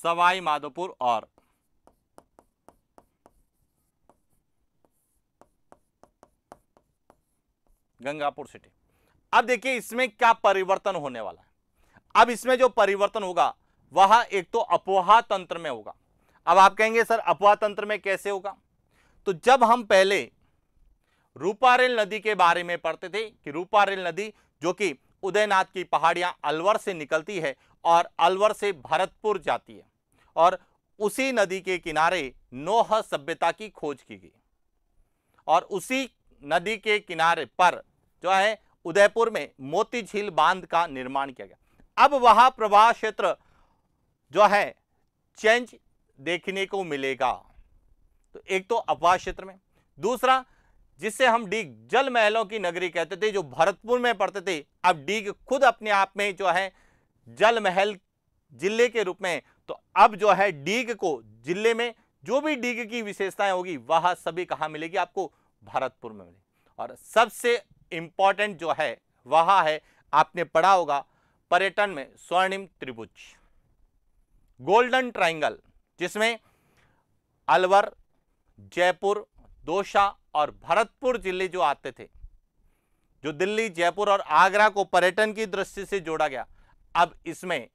सवाई माधोपुर और गंगापुर सिटी अब देखिए इसमें क्या परिवर्तन होने वाला है अब इसमें जो परिवर्तन होगा वह एक तो अपोहा तंत्र में होगा अब आप कहेंगे सर अपोहा तंत्र में कैसे होगा तो जब हम पहले रूपारेल नदी के बारे में पढ़ते थे कि रूपारेल नदी जो कि उदयनाथ की पहाड़ियां अलवर से निकलती है और अलवर से भरतपुर जाती है और उसी नदी के किनारे नोह सभ्यता की खोज की गई और उसी नदी के किनारे पर जो है उदयपुर में मोती झील बांध का निर्माण किया गया अब वह प्रवाह क्षेत्र जो है चेंज देखने को मिलेगा तो एक तो अपवाह क्षेत्र में दूसरा जिसे हम डीग जल महलों की नगरी कहते थे जो भरतपुर में पड़ते थे अब डीग खुद अपने आप में जो है जल महल जिले के रूप में तो अब जो है डीग को जिले में जो भी डीग की विशेषताएं होगी वह सभी कहा मिलेगी आपको भरतपुर में मिलेगी और सबसे इंपॉर्टेंट जो है वह है आपने पढ़ा होगा पर्यटन में स्वर्णिम त्रिभुज गोल्डन ट्राइंगल जिसमें अलवर जयपुर दोशा और भरतपुर जिले जो आते थे जो दिल्ली जयपुर और आगरा को पर्यटन की दृष्टि से जोड़ा गया अब इसमें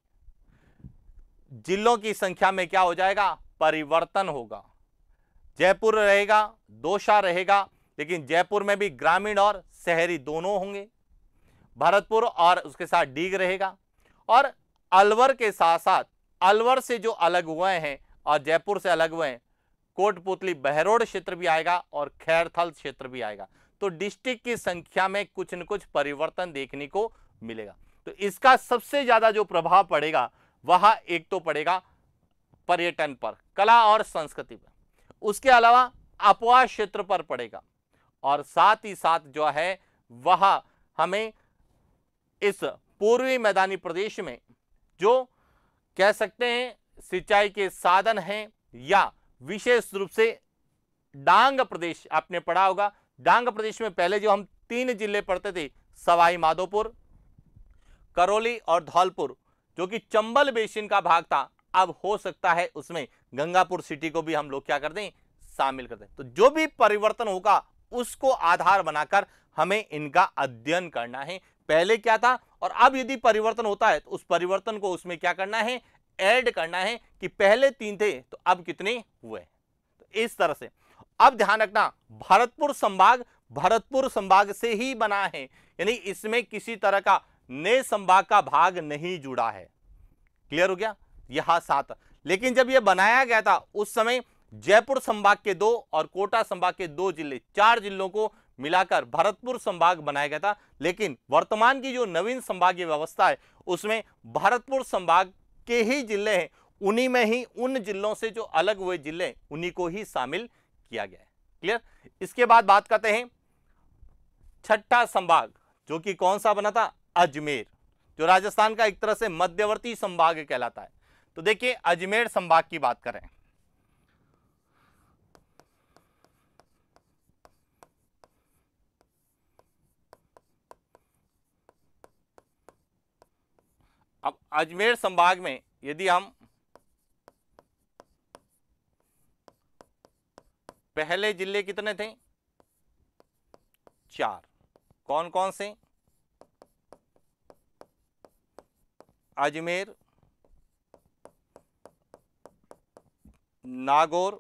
जिलों की संख्या में क्या हो जाएगा परिवर्तन होगा जयपुर रहेगा दोषा रहेगा लेकिन जयपुर में भी ग्रामीण और शहरी दोनों होंगे भरतपुर और उसके साथ डीग रहेगा और अलवर के साथ साथ अलवर से जो अलग हुए हैं और जयपुर से अलग हुए हैं कोटपुतली बहरोड क्षेत्र भी आएगा और खैरथल क्षेत्र भी आएगा तो डिस्ट्रिक्ट की संख्या में कुछ न कुछ परिवर्तन देखने को मिलेगा तो इसका सबसे ज़्यादा जो प्रभाव पड़ेगा वह एक तो पड़ेगा पर्यटन पर कला और संस्कृति पर उसके अलावा अपवा क्षेत्र पर पड़ेगा और साथ ही साथ जो है वह हमें इस पूर्वी मैदानी प्रदेश में जो कह सकते हैं सिंचाई के साधन हैं या विशेष रूप से डांग प्रदेश आपने पढ़ा होगा डांग प्रदेश में पहले जो हम तीन जिले पढ़ते थे सवाई माधोपुर करौली और धौलपुर जो कि चंबल बेसिन का भाग था अब हो सकता है उसमें गंगापुर सिटी को भी हम लोग क्या कर दें शामिल कर दें तो जो भी परिवर्तन होगा उसको आधार बनाकर हमें इनका अध्ययन करना है पहले क्या था और अब यदि परिवर्तन होता है तो उस परिवर्तन को उसमें क्या करना है ऐड करना है कि पहले तीन थे तो अब कितने हुए तो इस तरह से अब ध्यान रखना भरतपुर संभाग भरतपुर संभाग से ही बना है यानी इसमें किसी तरह का ने संभाग का भाग नहीं जुड़ा है क्लियर हो गया यहां सात लेकिन जब यह बनाया गया था उस समय जयपुर संभाग के दो और कोटा संभाग के दो जिले चार जिलों को मिलाकर भरतपुर संभाग बनाया गया था लेकिन वर्तमान की जो नवीन संभागीय व्यवस्था है उसमें भरतपुर संभाग के ही जिले हैं उन्हीं में ही उन जिलों से जो अलग हुए जिले उन्हीं को ही शामिल किया गया है क्लियर इसके बाद बात करते हैं छठा संभाग जो कि कौन सा बना था अजमेर जो राजस्थान का एक तरह से मध्यवर्ती संभाग कहलाता है तो देखिए अजमेर संभाग की बात करें अब अजमेर संभाग में यदि हम पहले जिले कितने थे चार कौन कौन से अजमेर नागौर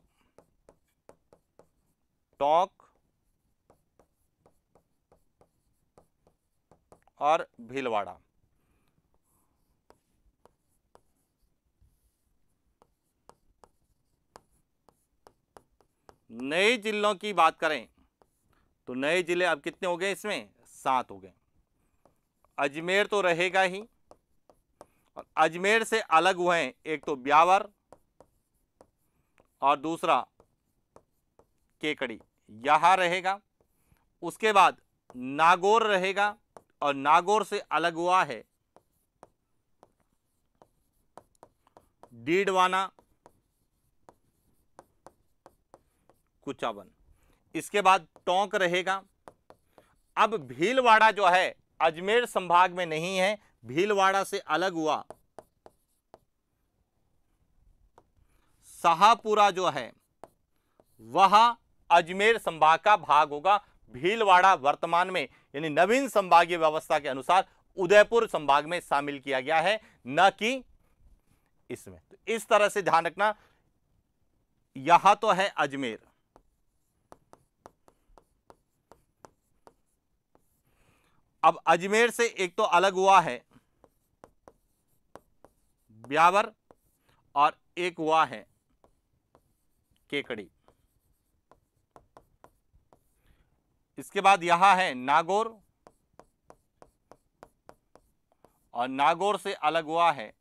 टोंक और भीलवाड़ा नए जिलों की बात करें तो नए ज़िले अब कितने हो गए इसमें सात हो गए अजमेर तो रहेगा ही और अजमेर से अलग हुए हैं एक तो ब्यावर और दूसरा केकड़ी यहाँ रहेगा उसके बाद नागौर रहेगा और नागौर से अलग हुआ है डीडवाना कुचावन इसके बाद टोंक रहेगा अब भीलवाड़ा जो है अजमेर संभाग में नहीं है भीलवाड़ा से अलग हुआ शाहपुरा जो है वह अजमेर संभाग का भाग होगा भीलवाड़ा वर्तमान में यानी नवीन संभागीय व्यवस्था के अनुसार उदयपुर संभाग में शामिल किया गया है न कि इसमें तो इस तरह से ध्यान रखना यह तो है अजमेर अब अजमेर से एक तो अलग हुआ है ब्यावर और एक हुआ है केकड़ी इसके बाद यहां है नागौर और नागौर से अलग हुआ है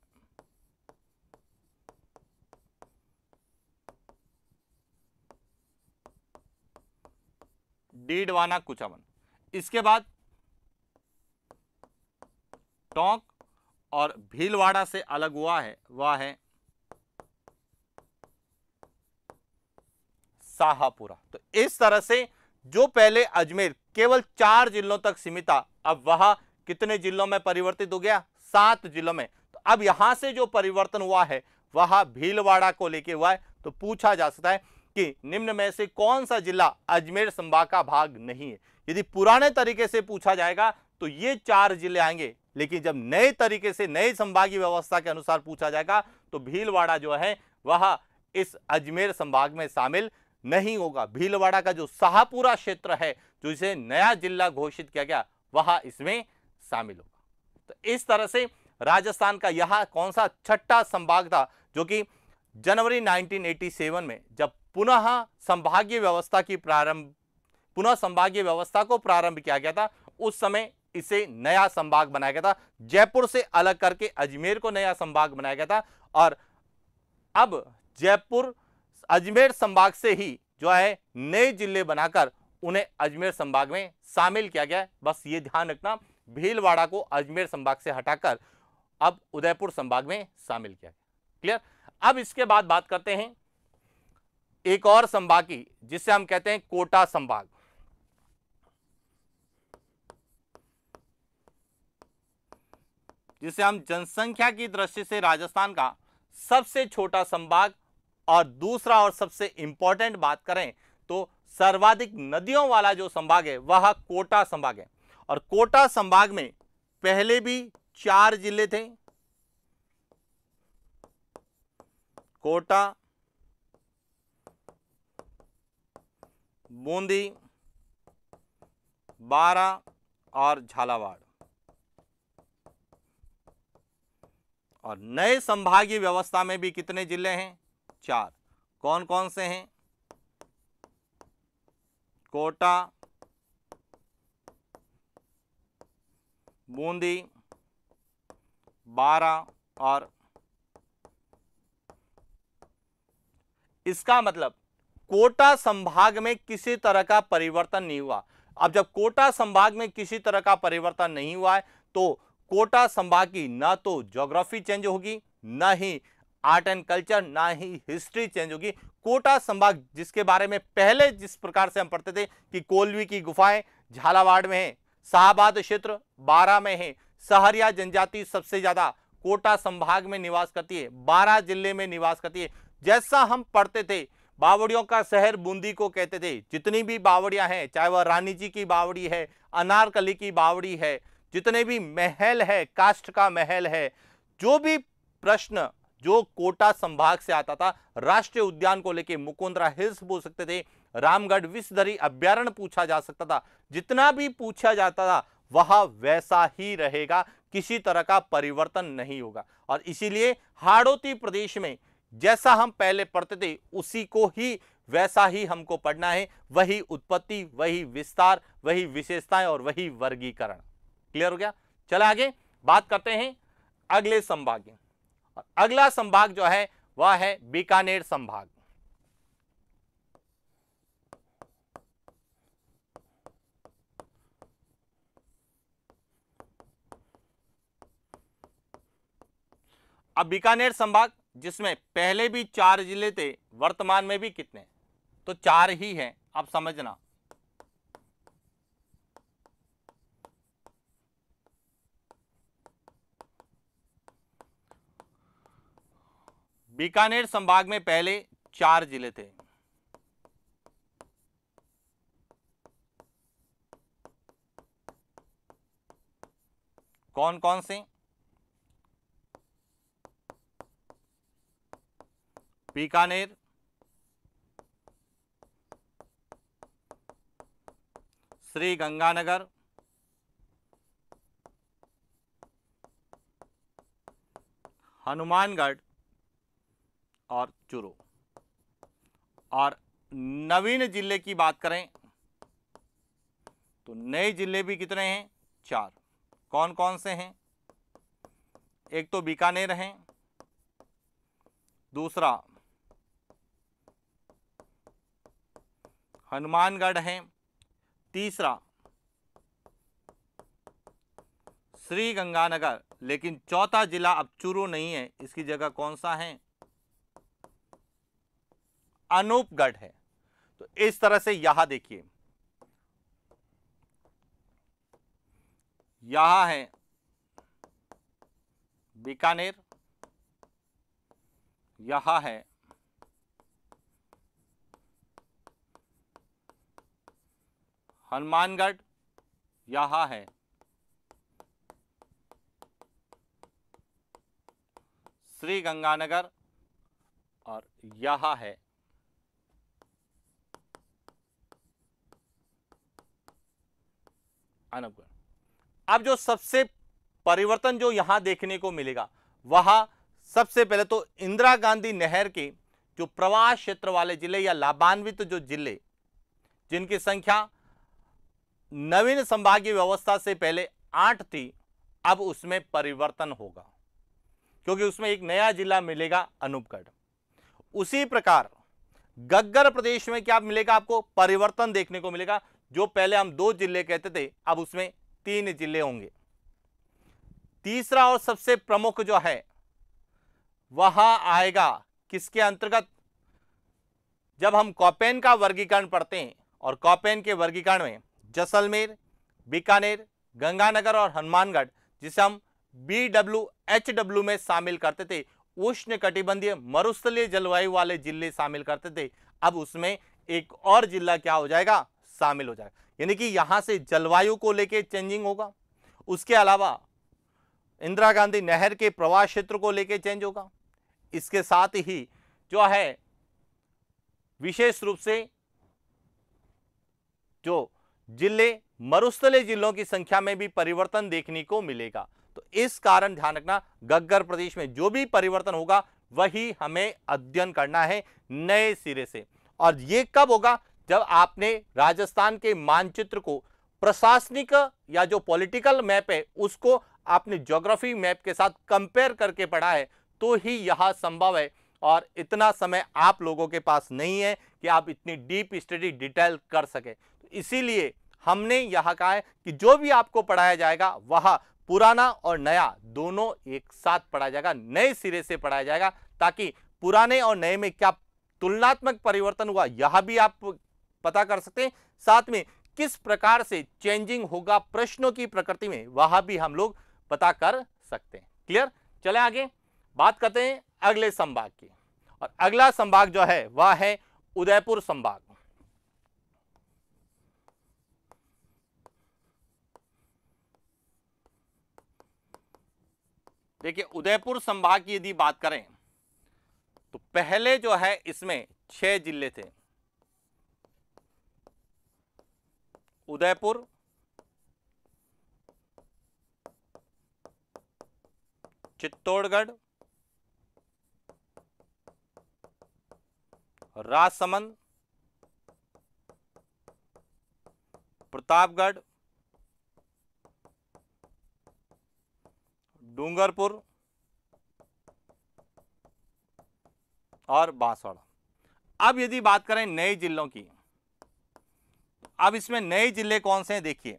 डीडवाना कुचावन इसके बाद टोंक और भीलवाड़ा से अलग हुआ है वह है साहापुरा तो इस तरह से जो पहले अजमेर केवल चार जिलों तक सीमित था अब वह कितने जिलों में परिवर्तित हो गया सात जिलों में तो अब यहां से जो परिवर्तन हुआ है वह भीलवाड़ा को लेके हुआ है तो पूछा जा सकता है कि निम्न में से कौन सा जिला अजमेर संभाग का भाग नहीं है यदि पुराने तरीके से पूछा जाएगा तो ये चार जिले आएंगे लेकिन जब नए तरीके से नए संभागीय व्यवस्था के अनुसार पूछा जाएगा तो भीलवाड़ा जो है वह इस अजमेर संभाग में शामिल नहीं होगा भीलवाड़ा का जो शाहपुरा क्षेत्र है जो इसे नया जिला घोषित किया गया वह इसमें शामिल होगा तो इस तरह से राजस्थान का यह कौन सा छठा संभाग था जो कि जनवरी 1987 में जब पुनः संभागीय व्यवस्था की प्रारंभ पुनः संभागीय व्यवस्था को प्रारंभ किया गया था उस समय इसे नया संभाग बनाया गया था जयपुर से अलग करके अजमेर को नया संभाग बनाया गया था और अब जयपुर अजमेर संभाग से ही जो है नए जिले बनाकर उन्हें अजमेर संभाग में शामिल किया गया है बस ये ध्यान रखना भीलवाड़ा को अजमेर संभाग से हटाकर अब उदयपुर संभाग में शामिल किया गया क्लियर अब इसके बाद बात करते हैं एक और संभाग की जिसे हम कहते हैं कोटा संभाग जिसे हम जनसंख्या की दृष्टि से राजस्थान का सबसे छोटा संभाग और दूसरा और सबसे इंपॉर्टेंट बात करें तो सर्वाधिक नदियों वाला जो संभाग है वह कोटा संभाग है और कोटा संभाग में पहले भी चार जिले थे कोटा बूंदी बारा और झालावाड़ और नए संभागीय व्यवस्था में भी कितने जिले हैं चार कौन कौन से हैं कोटा बूंदी बारह और इसका मतलब कोटा संभाग में किसी तरह का परिवर्तन नहीं हुआ अब जब कोटा संभाग में किसी तरह का परिवर्तन नहीं हुआ है तो कोटा संभाग की ना तो जोग्राफी चेंज होगी ना ही आर्ट एंड कल्चर ना ही हिस्ट्री चेंज होगी कोटा संभाग जिसके बारे में पहले जिस प्रकार से हम पढ़ते थे कि कोलवी की गुफाएं झालावाड़ में है शाहबाद क्षेत्र बारह में है सहरिया जनजाति सबसे ज्यादा कोटा संभाग में निवास करती है बारह जिले में निवास करती है जैसा हम पढ़ते थे बावड़ियों का शहर बूंदी को कहते थे जितनी भी बावड़ियां हैं चाहे वह रानी जी की बावड़ी है अनारकली की बावड़ी है जितने भी महल है कास्ट का महल है जो भी प्रश्न जो कोटा संभाग से आता था राष्ट्रीय उद्यान को लेकर मुकुंदरा हिल्स पूछ सकते थे रामगढ़ विषधरी अभ्यारण्य पूछा जा सकता था जितना भी पूछा जाता था वह वैसा ही रहेगा किसी तरह का परिवर्तन नहीं होगा और इसीलिए हाड़ोती प्रदेश में जैसा हम पहले पढ़ते थे उसी को ही वैसा ही हमको पढ़ना है वही उत्पत्ति वही विस्तार वही विशेषताएं और वही वर्गीकरण क्लियर हो गया चला आगे बात करते हैं अगले संभाग की अगला संभाग जो है वह है बीकानेर संभाग अब बीकानेर संभाग जिसमें पहले भी चार जिले थे वर्तमान में भी कितने तो चार ही हैं आप समझना बीकानेर संभाग में पहले चार जिले थे कौन कौन से बीकानेर श्री गंगानगर हनुमानगढ़ और चुरू और नवीन जिले की बात करें तो नए जिले भी कितने हैं चार कौन कौन से हैं एक तो बीकानेर हैं दूसरा हनुमानगढ़ है तीसरा श्री गंगानगर लेकिन चौथा जिला अब चूरू नहीं है इसकी जगह कौन सा है अनूपगढ़ है तो इस तरह से यहां देखिए यहां है बीकानेर यहां है हनुमानगढ़ यहां है श्री गंगानगर और यहां है अनबगढ़ अब जो सबसे परिवर्तन जो यहां देखने को मिलेगा वह सबसे पहले तो इंदिरा गांधी नहर के जो प्रवाह क्षेत्र वाले जिले या लाभान्वित जो जिले जिनकी संख्या नवीन संभागीय व्यवस्था से पहले आठ थी अब उसमें परिवर्तन होगा क्योंकि उसमें एक नया जिला मिलेगा अनूपगढ़ उसी प्रकार गग्गर प्रदेश में क्या मिलेगा आपको परिवर्तन देखने को मिलेगा जो पहले हम दो जिले कहते थे अब उसमें तीन जिले होंगे तीसरा और सबसे प्रमुख जो है वह आएगा किसके अंतर्गत जब हम कॉपेन का वर्गीकरण पढ़ते हैं और कॉपेन के वर्गीकरण में जैसलमेर बीकानेर गंगानगर और हनुमानगढ़ जिसे हम बी डब्ल्यू एच डब्ल्यू में शामिल करते थे उष्ण कटिबंधीय मरुस्थलीय जलवायु वाले जिले शामिल करते थे अब उसमें एक और जिला क्या हो जाएगा शामिल हो जाएगा यानी कि यहाँ से जलवायु को लेके चेंजिंग होगा उसके अलावा इंदिरा गांधी नहर के प्रवाह क्षेत्र को लेके चेंज होगा इसके साथ ही जो है विशेष रूप से जो जिले मरुस्थले जिलों की संख्या में भी परिवर्तन देखने को मिलेगा तो इस कारण ध्यान रखना गग्गर प्रदेश में जो भी परिवर्तन होगा वही हमें अध्ययन करना है नए सिरे से और ये कब होगा जब आपने राजस्थान के मानचित्र को प्रशासनिक या जो पॉलिटिकल मैप है उसको आपने ज्योग्राफी मैप के साथ कंपेयर करके पढ़ा है तो ही यह संभव है और इतना समय आप लोगों के पास नहीं है कि आप इतनी डीप स्टडी डिटेल कर सकें तो इसीलिए हमने यह कहा है कि जो भी आपको पढ़ाया जाएगा वह पुराना और नया दोनों एक साथ पढ़ाया जाएगा नए सिरे से पढ़ाया जाएगा ताकि पुराने और नए में क्या तुलनात्मक परिवर्तन हुआ यह भी आप पता कर सकते हैं साथ में किस प्रकार से चेंजिंग होगा प्रश्नों की प्रकृति में वह भी हम लोग पता कर सकते हैं क्लियर चले आगे बात करते हैं अगले संभाग की और अगला संभाग जो है वह है उदयपुर संभाग देखिए उदयपुर संभाग की यदि बात करें तो पहले जो है इसमें छह जिले थे उदयपुर चित्तौड़गढ़ राजसमंद प्रतापगढ़ डूंगरपुर और बांसवाड़ा अब यदि बात करें नए जिलों की अब इसमें नए जिले कौन से हैं देखिए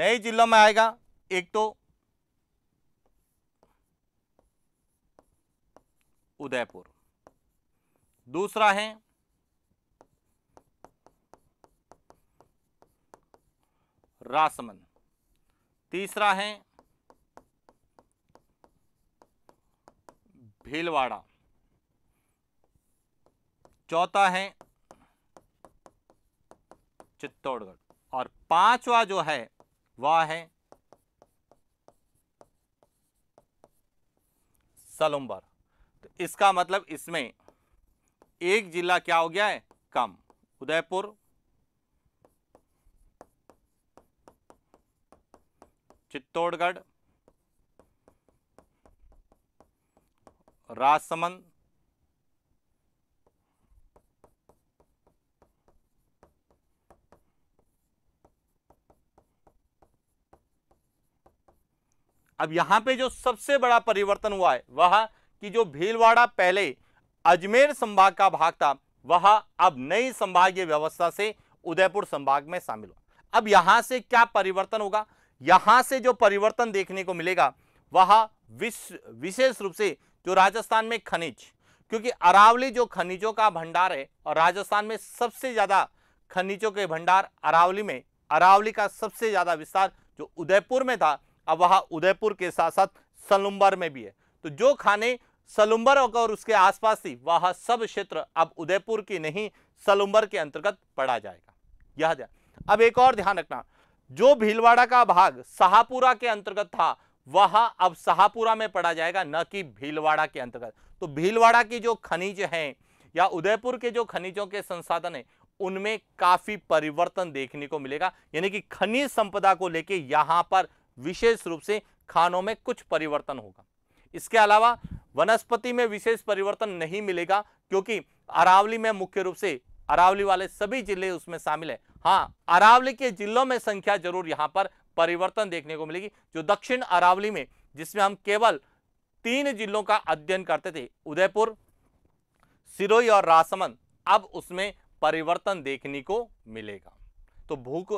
नए जिलों में आएगा एक तो उदयपुर दूसरा है रासमन तीसरा है भीलवाड़ा चौथा है चित्तौड़गढ़ और पांचवा जो है वह है सलुम्बर तो इसका मतलब इसमें एक जिला क्या हो गया है कम उदयपुर चित्तौड़गढ़ राजसमंद अब यहाँ पे जो सबसे बड़ा परिवर्तन हुआ है वह कि जो भीलवाड़ा पहले अजमेर संभाग का भाग था वह अब नई संभागीय व्यवस्था से उदयपुर संभाग में शामिल हुआ अब यहाँ से क्या परिवर्तन होगा यहाँ से जो परिवर्तन देखने को मिलेगा वह विशेष रूप से जो राजस्थान में खनिज क्योंकि अरावली जो खनिजों का भंडार है और राजस्थान में सबसे ज़्यादा खनिजों के भंडार अरावली में अरावली का सबसे ज़्यादा विस्तार जो उदयपुर में था अब वहाँ उदयपुर के साथ साथ सलुम्बर में भी है तो जो खाने सलुम्बर और उसके आसपास थी वह सब क्षेत्र अब उदयपुर की नहीं सलुम्बर के अंतर्गत पड़ा जाएगा यह जा। अब एक और ध्यान रखना जो भीलवाड़ा का भाग शाहपुरा के अंतर्गत था वह अब शाहपुरा में पड़ा जाएगा न कि भीलवाड़ा के अंतर्गत तो भीलवाड़ा की जो खनिज हैं या उदयपुर के जो खनिजों के संसाधन हैं उनमें काफी परिवर्तन देखने को मिलेगा यानी कि खनिज संपदा को लेके यहां पर विशेष रूप से खानों में कुछ परिवर्तन होगा इसके अलावा वनस्पति में विशेष परिवर्तन नहीं मिलेगा क्योंकि अरावली में मुख्य रूप से अरावली वाले सभी जिले उसमें शामिल है हाँ अरावली के जिलों में संख्या जरूर यहाँ पर परिवर्तन देखने को मिलेगी जो दक्षिण अरावली में जिसमें हम केवल तीन जिलों का अध्ययन करते थे उदयपुर सिरोई और रासमंद अब उसमें परिवर्तन देखने को मिलेगा तो भूक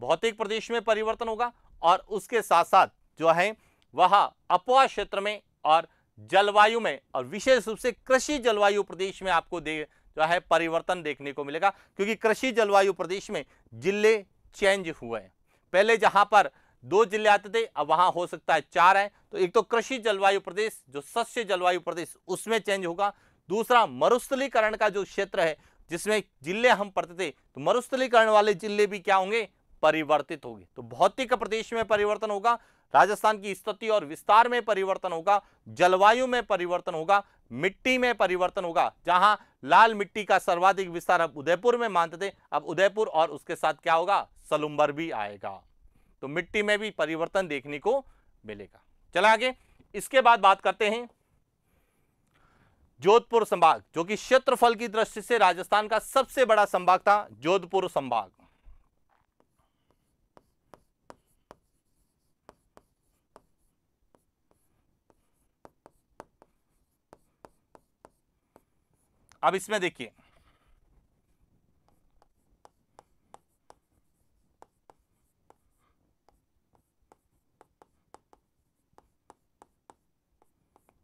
भौतिक प्रदेश में परिवर्तन होगा और उसके साथ साथ जो है वह अपवा क्षेत्र में और जलवायु में और विशेष रूप से कृषि जलवायु प्रदेश में आपको दे जो है परिवर्तन देखने को मिलेगा क्योंकि कृषि जलवायु प्रदेश में जिले चेंज हुए हैं पहले जहां पर दो जिले आते थे अब वहां हो सकता है चार हैं तो एक तो कृषि जलवायु प्रदेश जो सस्य जलवायु प्रदेश उसमें चेंज होगा दूसरा मरुस्थलीकरण का जो क्षेत्र है जिसमें जिले हम पढ़ते थे तो मरुस्थलीकरण वाले जिले भी क्या होंगे परिवर्तित होगी तो भौतिक प्रदेश में परिवर्तन होगा राजस्थान की स्थिति और विस्तार में परिवर्तन होगा जलवायु में परिवर्तन होगा मिट्टी में परिवर्तन होगा जहां लाल मिट्टी का सर्वाधिक विस्तार अब उदयपुर में मानते थे अब उदयपुर और उसके साथ क्या होगा सलुम्बर भी आएगा तो मिट्टी में भी परिवर्तन देखने को मिलेगा चला आगे इसके बाद बात करते हैं जोधपुर संभाग जो कि क्षेत्रफल की दृष्टि से राजस्थान का सबसे बड़ा संभाग था जोधपुर संभाग अब इसमें देखिए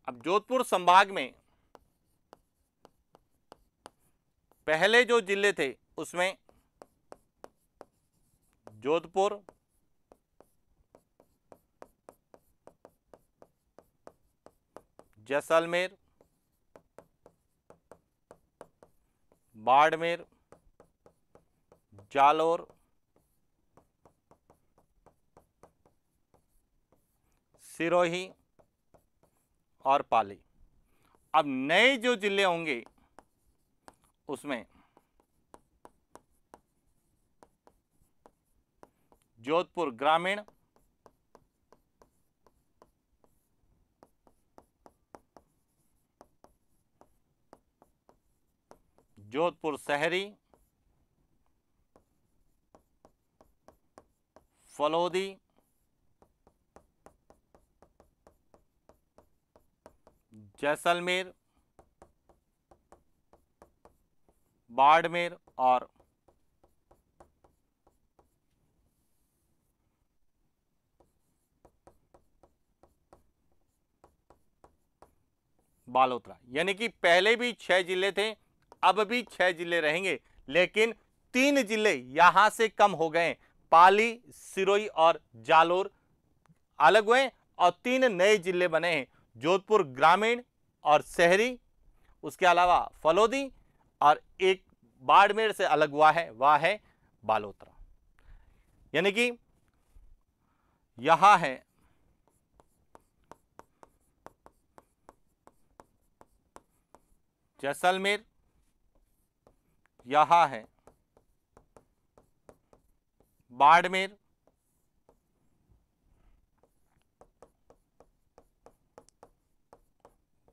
अब जोधपुर संभाग में पहले जो जिले थे उसमें जोधपुर जैसलमेर बाड़मेर जालोर सिरोही और पाली अब नए जो ज़िले होंगे उसमें जोधपुर ग्रामीण जोधपुर शहरी फलोदी जैसलमेर बाड़मेर और बालोतरा यानी कि पहले भी छह जिले थे अब भी छह जिले रहेंगे लेकिन तीन जिले यहां से कम हो गए पाली सिरोई और जालोर अलग हुए और तीन नए जिले बने हैं जोधपुर ग्रामीण और शहरी उसके अलावा फलोदी और एक बाड़मेर से अलग हुआ है वह है बालोतरा यानी कि यहां है जैसलमेर यहाँ है बाड़मेर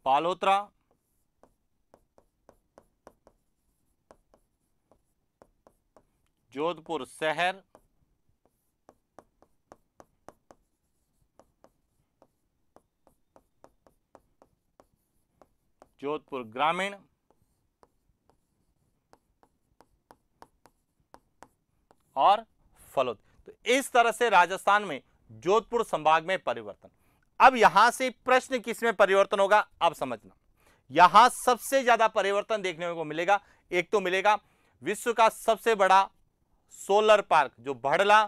पालोत्रा जोधपुर शहर जोधपुर ग्रामीण और फलोद तो इस तरह से राजस्थान में जोधपुर संभाग में परिवर्तन अब यहां से प्रश्न किसमें परिवर्तन होगा अब समझना यहां सबसे ज्यादा परिवर्तन देखने को मिलेगा एक तो मिलेगा विश्व का सबसे बड़ा सोलर पार्क जो भड़ला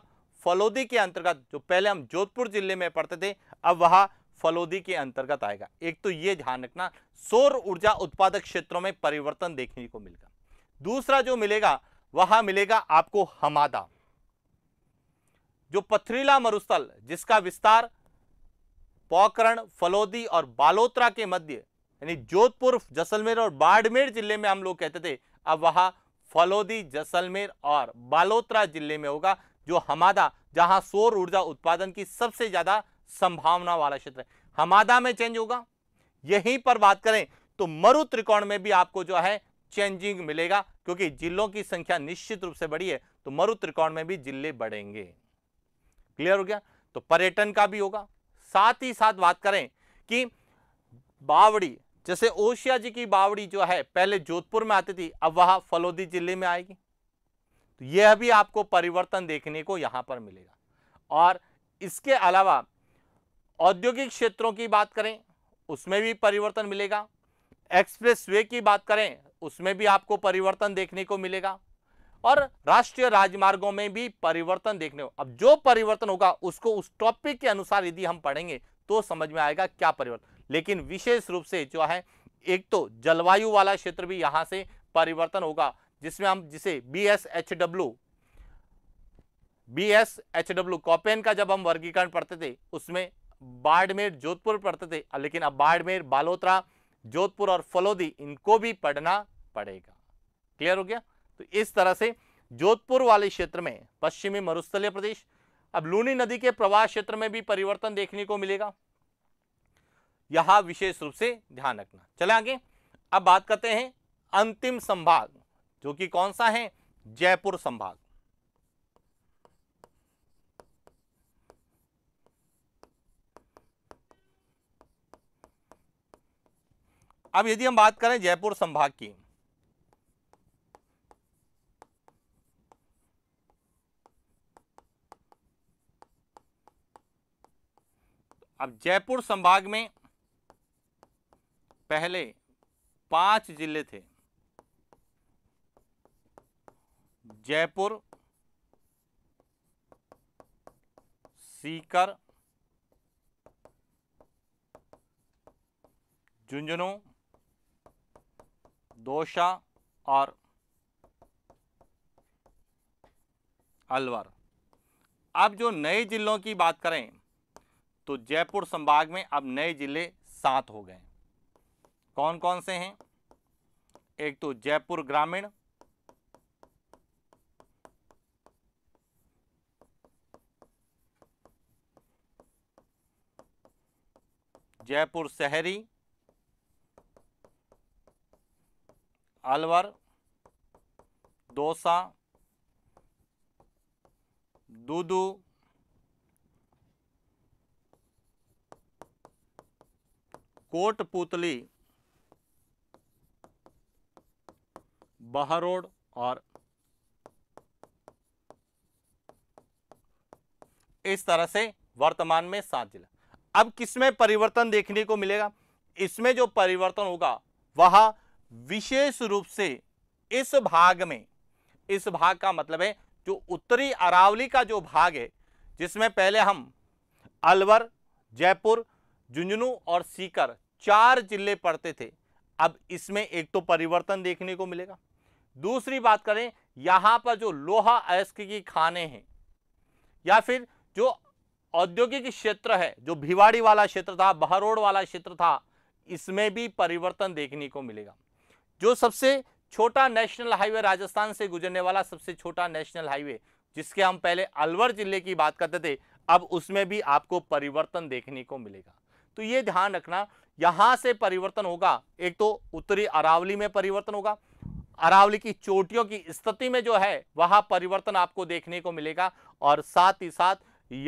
फलोदी के अंतर्गत जो पहले हम जोधपुर जिले में पढ़ते थे अब वह फलोदी के अंतर्गत आएगा एक तो यह ध्यान रखना सौर ऊर्जा उत्पादक क्षेत्रों में परिवर्तन देखने को मिलेगा दूसरा जो मिलेगा वहां मिलेगा आपको हमादा जो पथरीला मरुस्थल जिसका विस्तार पोकरण फलोदी और बालोत्रा के मध्य यानी जोधपुर जैसलमेर और बाड़मेर जिले में हम लोग कहते थे अब वहां फलोदी जैसलमेर और बालोत्रा जिले में होगा जो हमादा जहां सौर ऊर्जा उत्पादन की सबसे ज्यादा संभावना वाला क्षेत्र है हमादा में चेंज होगा यहीं पर बात करें तो मरु त्रिकोण में भी आपको जो है चेंजिंग मिलेगा क्योंकि जिलों की संख्या निश्चित रूप से बढ़ी है तो मरु त्रिकोण में भी जिले बढ़ेंगे क्लियर हो गया तो पर्यटन का भी होगा साथ ही साथ बात करें कि बावड़ी जैसे ओशिया जी की बावड़ी जो है पहले जोधपुर में आती थी अब वह फलोदी जिले में आएगी तो यह भी आपको परिवर्तन देखने को यहां पर मिलेगा और इसके अलावा औद्योगिक क्षेत्रों की बात करें उसमें भी परिवर्तन मिलेगा एक्सप्रेसवे की बात करें उसमें भी आपको परिवर्तन देखने को मिलेगा और राष्ट्रीय राजमार्गों में भी परिवर्तन देखने अब जो परिवर्तन होगा उसको उस टॉपिक के अनुसार यदि हम पढ़ेंगे तो समझ में आएगा क्या परिवर्तन लेकिन विशेष रूप से जो है एक तो जलवायु वाला क्षेत्र भी यहां से परिवर्तन होगा जिसमें हम जिसे B S H W B S H W Koppen का जब हम वर्गीकरण पढ़ते थे उसमें बाड़मेर जोधपुर पढ़ते थे लेकिन अब बाड़मेर बालोतरा जोधपुर और फलोदी इनको भी पढ़ना पड़ेगा क्लियर हो गया तो इस तरह से जोधपुर वाले क्षेत्र में पश्चिमी मरुस्थलीय प्रदेश अब लूनी नदी के प्रवाह क्षेत्र में भी परिवर्तन देखने को मिलेगा यह विशेष रूप से ध्यान रखना चले आगे अब बात करते हैं अंतिम संभाग जो कि कौन सा है जयपुर संभाग अब यदि हम बात करें जयपुर संभाग की अब जयपुर संभाग में पहले पांच जिले थे जयपुर सीकर झुंझुनू दोशा और अलवर अब जो नए जिलों की बात करें तो जयपुर संभाग में अब नए जिले सात हो गए कौन कौन से हैं एक तो जयपुर ग्रामीण जयपुर शहरी अलवर दोसा दूदू कोटपुतली बहरोड और इस तरह से वर्तमान में सात जिला अब किसमें परिवर्तन देखने को मिलेगा इसमें जो परिवर्तन होगा वह विशेष रूप से इस भाग में इस भाग का मतलब है जो उत्तरी अरावली का जो भाग है जिसमें पहले हम अलवर जयपुर झुंझुनू और सीकर चार जिले पड़ते थे अब इसमें एक तो परिवर्तन देखने को मिलेगा दूसरी बात करें यहां पर जो लोहा अयस्क की खाने हैं या फिर जो औद्योगिक क्षेत्र है जो भिवाड़ी वाला क्षेत्र था बहरोड़ वाला क्षेत्र था इसमें भी परिवर्तन देखने को मिलेगा जो सबसे छोटा नेशनल हाईवे राजस्थान से गुजरने वाला सबसे छोटा नेशनल हाईवे जिसके हम पहले अलवर जिले की बात करते थे अब उसमें भी आपको परिवर्तन देखने को मिलेगा तो ये ध्यान रखना यहां से परिवर्तन होगा एक तो उत्तरी अरावली में परिवर्तन होगा अरावली की चोटियों की स्थिति में जो है वहां परिवर्तन आपको देखने को मिलेगा और साथ ही साथ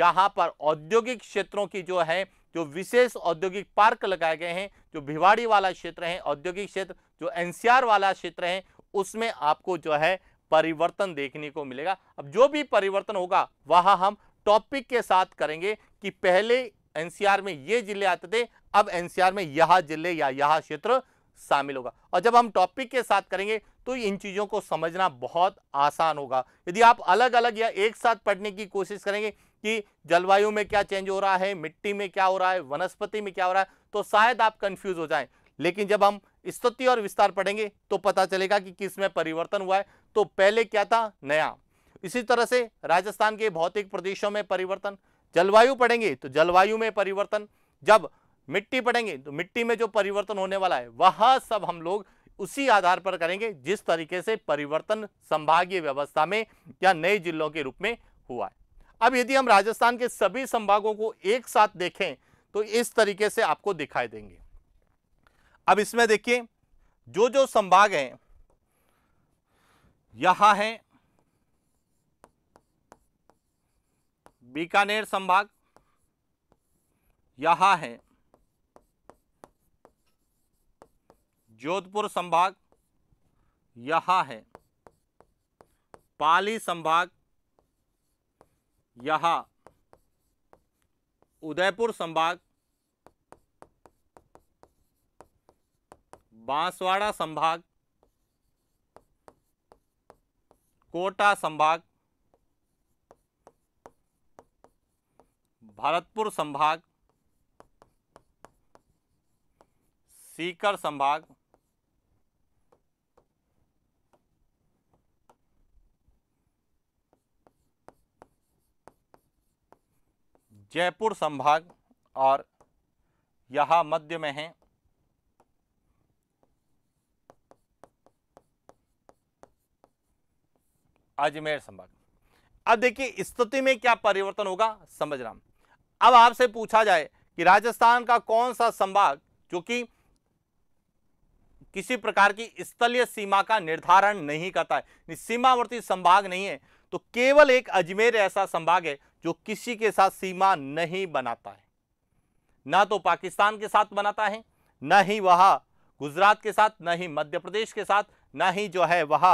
यहां पर औद्योगिक क्षेत्रों की जो है जो विशेष औद्योगिक पार्क लगाए गए हैं जो भिवाड़ी वाला क्षेत्र है औद्योगिक क्षेत्र जो एनसीआर वाला क्षेत्र है उसमें आपको जो है परिवर्तन देखने को मिलेगा अब जो भी परिवर्तन होगा वह हम टॉपिक के साथ करेंगे कि पहले एनसीआर में ये जिले आते थे अब एनसीआर में यह जिले या यह क्षेत्र शामिल होगा और जब हम टॉपिक के साथ करेंगे तो इन चीज़ों को समझना बहुत आसान होगा यदि आप अलग अलग या एक साथ पढ़ने की कोशिश करेंगे कि जलवायु में क्या चेंज हो रहा है मिट्टी में क्या हो रहा है वनस्पति में क्या हो रहा है तो शायद आप कंफ्यूज हो जाएं लेकिन जब हम स्तुति और विस्तार पढ़ेंगे तो पता चलेगा कि किस में परिवर्तन हुआ है तो पहले क्या था नया इसी तरह से राजस्थान के भौतिक प्रदेशों में परिवर्तन जलवायु पढ़ेंगे तो जलवायु में परिवर्तन जब मिट्टी पढ़ेंगे तो मिट्टी में जो परिवर्तन होने वाला है वह सब हम लोग उसी आधार पर करेंगे जिस तरीके से परिवर्तन संभागीय व्यवस्था में या नए जिलों के रूप में हुआ है अब यदि हम राजस्थान के सभी संभागों को एक साथ देखें तो इस तरीके से आपको दिखाई देंगे अब इसमें देखिए जो जो संभाग हैं यहां है बीकानेर संभाग यहां है जोधपुर संभाग यहां है पाली संभाग यहां उदयपुर संभाग बांसवाड़ा संभाग कोटा संभाग भरतपुर संभाग सीकर संभाग जयपुर संभाग और यहाँ मध्य में है अजमेर संभाग अब देखिए स्थिति में क्या परिवर्तन होगा समझ रहा अब आपसे पूछा जाए कि राजस्थान का कौन सा संभाग जो कि किसी प्रकार की स्थलीय सीमा का निर्धारण नहीं करता है सीमावर्ती संभाग नहीं है तो केवल एक अजमेर ऐसा संभाग है जो किसी के साथ सीमा नहीं बनाता है ना तो पाकिस्तान के साथ बनाता है ना ही वह गुजरात के साथ ना ही मध्य प्रदेश के साथ ना ही जो है वह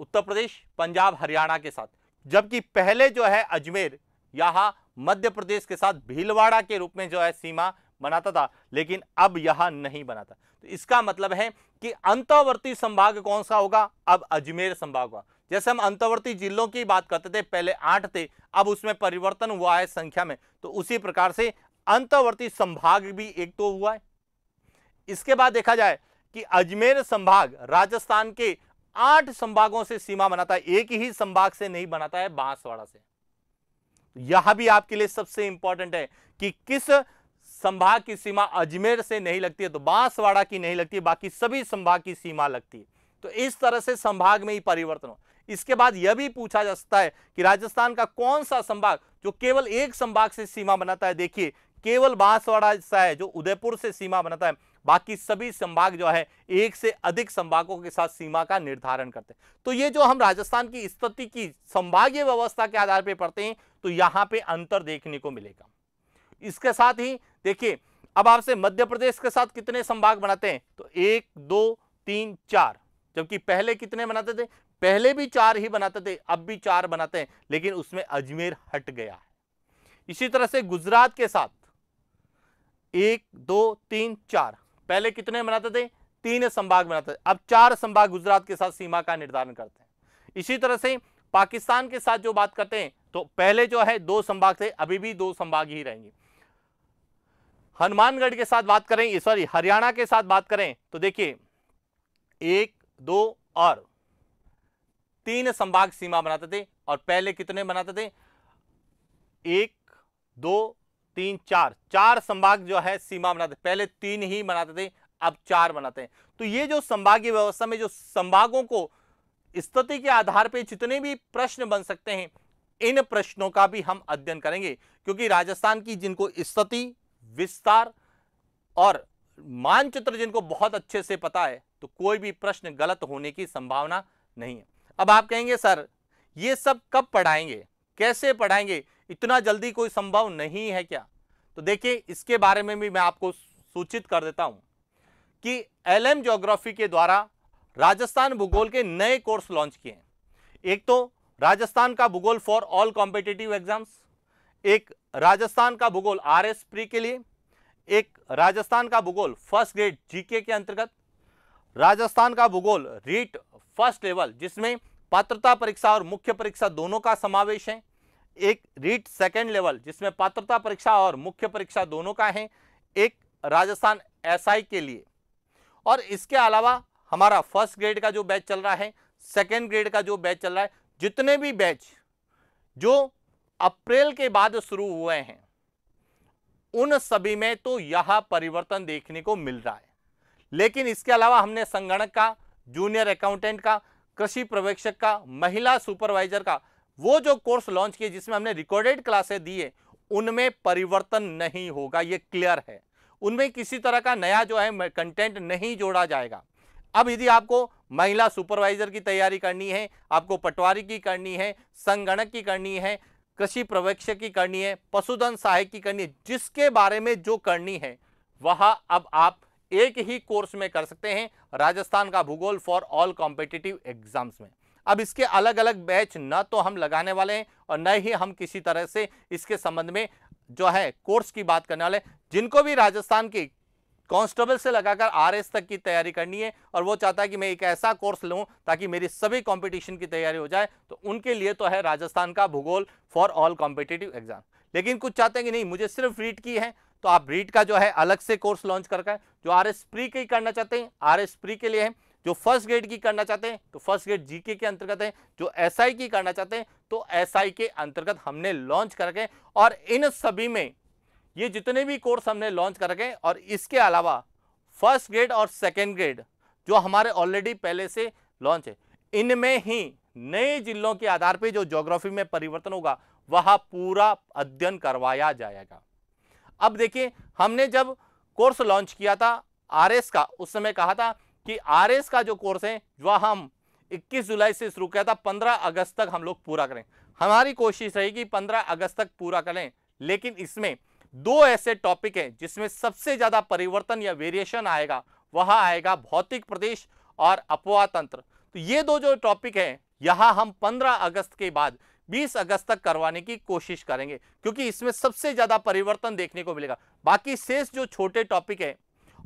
उत्तर प्रदेश पंजाब हरियाणा के साथ जबकि पहले जो है अजमेर यहाँ मध्य प्रदेश के साथ भीलवाड़ा के रूप में जो है सीमा बनाता था लेकिन अब यह नहीं बनाता तो इसका मतलब है कि अंतवर्ती संभाग कौन सा होगा अब अजमेर संभाग होगा जैसे हम अंतवर्ती जिलों की बात करते थे पहले आठ थे अब उसमें परिवर्तन हुआ है संख्या में तो उसी प्रकार से अंतवर्ती संभाग भी एक तो हुआ है इसके बाद देखा जाए कि अजमेर संभाग राजस्थान के आठ संभागों से सीमा बनाता है एक ही संभाग से नहीं बनाता है बांसवाड़ा से तो यह भी आपके लिए सबसे इंपॉर्टेंट है कि किस संभाग की सीमा अजमेर से नहीं लगती है तो बांसवाड़ा की नहीं लगती बाकी सभी संभाग की सीमा लगती है तो इस तरह से संभाग में ही परिवर्तन हो इसके बाद यह भी पूछा जा सकता है कि राजस्थान का कौन सा संभाग जो केवल एक संभाग से सीमा बनाता है देखिए केवल बांसवाड़ा सा है जो उदयपुर से सीमा बनाता है बाकी सभी संभाग जो है एक से अधिक संभागों के साथ सीमा का निर्धारण करते हैं तो ये जो हम राजस्थान की स्थिति की संभागीय व्यवस्था के आधार पर पढ़ते हैं तो यहां पे अंतर देखने को मिलेगा इसके साथ ही देखिए अब आपसे मध्य प्रदेश के साथ कितने संभाग बनाते हैं तो एक दो तीन चार जबकि पहले कितने बनाते थे पहले भी चार ही बनाते थे अब भी चार बनाते हैं लेकिन उसमें अजमेर हट गया है इसी तरह से गुजरात के साथ एक दो तीन चार पहले कितने बनाते थे तीन संभाग बनाते थे अब चार संभाग गुजरात के साथ सीमा का निर्धारण करते हैं इसी तरह से पाकिस्तान के साथ जो बात करते हैं तो पहले जो है दो संभाग थे अभी भी दो संभाग ही रहेंगे हनुमानगढ़ के साथ बात करें सॉरी हरियाणा के साथ बात करें तो देखिए एक दो और तीन संभाग सीमा बनाते थे और पहले कितने बनाते थे एक दो तीन चार चार संभाग जो है सीमा बनाते पहले तीन ही बनाते थे अब चार बनाते हैं तो ये जो संभागीय व्यवस्था में जो संभागों को स्थिति के आधार पर जितने भी प्रश्न बन सकते हैं इन प्रश्नों का भी हम अध्ययन करेंगे क्योंकि राजस्थान की जिनको स्थिति विस्तार और मानचित्र जिनको बहुत अच्छे से पता है तो कोई भी प्रश्न गलत होने की संभावना नहीं है अब आप कहेंगे सर ये सब कब पढ़ाएंगे कैसे पढ़ाएंगे इतना जल्दी कोई संभव नहीं है क्या तो देखिए इसके बारे में भी मैं आपको सूचित कर देता हूं कि एल एम जोग्राफी के द्वारा राजस्थान भूगोल के नए कोर्स लॉन्च किए हैं एक तो राजस्थान का भूगोल फॉर ऑल कॉम्पिटेटिव एग्जाम्स एक राजस्थान का भूगोल आर एस प्री के लिए एक राजस्थान का भूगोल फर्स्ट ग्रेड जीके के अंतर्गत राजस्थान का भूगोल रीट फर्स्ट लेवल जिसमें पात्रता परीक्षा और मुख्य परीक्षा दोनों का समावेश है एक रीट सेकेंड लेवल जिसमें पात्रता परीक्षा और मुख्य परीक्षा दोनों का है एक राजस्थान एसआई SI के लिए और इसके अलावा हमारा फर्स्ट ग्रेड का जो बैच चल रहा है सेकेंड ग्रेड का जो बैच चल रहा है जितने भी बैच जो अप्रैल के बाद शुरू हुए हैं उन सभी में तो यह परिवर्तन देखने को मिल रहा है लेकिन इसके अलावा हमने संगणक का जूनियर अकाउंटेंट का कृषि पर्यवेक्षक का महिला सुपरवाइजर का वो जो कोर्स लॉन्च किए जिसमें हमने रिकॉर्डेड क्लासेस दी है उनमें परिवर्तन नहीं होगा ये क्लियर है उनमें किसी तरह का नया जो है कंटेंट नहीं जोड़ा जाएगा अब यदि आपको महिला सुपरवाइजर की तैयारी करनी है आपको पटवारी की करनी है संगणक की करनी है कृषि प्रवेक्षक की करनी है पशुधन सहायक की करनी है जिसके बारे में जो करनी है वह अब आप एक ही कोर्स में कर सकते हैं राजस्थान का भूगोल फॉर ऑल कॉम्पिटिटिव एग्जाम्स में अब इसके अलग अलग बैच न तो हम लगाने वाले हैं और न ही हम किसी तरह से इसके संबंध में जो है कोर्स की बात करने वाले जिनको भी राजस्थान के कांस्टेबल से लगाकर आरएस तक की तैयारी करनी है और वो चाहता है कि मैं एक ऐसा कोर्स लूं ताकि मेरी सभी कंपटीशन की तैयारी हो जाए तो उनके लिए तो है राजस्थान का भूगोल फॉर ऑल कॉम्पिटेटिव एग्जाम लेकिन कुछ चाहते हैं कि नहीं मुझे सिर्फ रीट की है तो आप रीट का जो है अलग से कोर्स लॉन्च करके जो आर एस प्री के ही करना चाहते हैं आर एस प्री के लिए है जो फर्स्ट ग्रेड की करना चाहते हैं तो फर्स्ट ग्रेड जीके के अंतर्गत है जो एसआई SI की करना चाहते हैं तो एसआई SI के अंतर्गत हमने लॉन्च करके और इन सभी में ये जितने भी कोर्स हमने लॉन्च करके और इसके अलावा फर्स्ट ग्रेड और सेकेंड ग्रेड जो हमारे ऑलरेडी पहले से लॉन्च है इनमें ही नए जिलों के आधार पर जो जोग्राफी में परिवर्तन होगा वह पूरा अध्ययन करवाया जाएगा अब देखिए हमने जब कोर्स लॉन्च किया था आरएस का उस समय कहा था कि आरएस का जो कोर्स है वह हम 21 जुलाई से शुरू किया था 15 अगस्त तक हम लोग पूरा करें हमारी कोशिश कि 15 अगस्त तक पूरा करें लेकिन इसमें दो ऐसे टॉपिक हैं जिसमें सबसे ज़्यादा परिवर्तन या वेरिएशन आएगा वह आएगा भौतिक प्रदेश और अपवा तंत्र तो ये दो जो टॉपिक हैं यहाँ हम 15 अगस्त के बाद 20 अगस्त तक करवाने की कोशिश करेंगे क्योंकि इसमें सबसे ज़्यादा परिवर्तन देखने को मिलेगा बाकी शेष जो छोटे टॉपिक हैं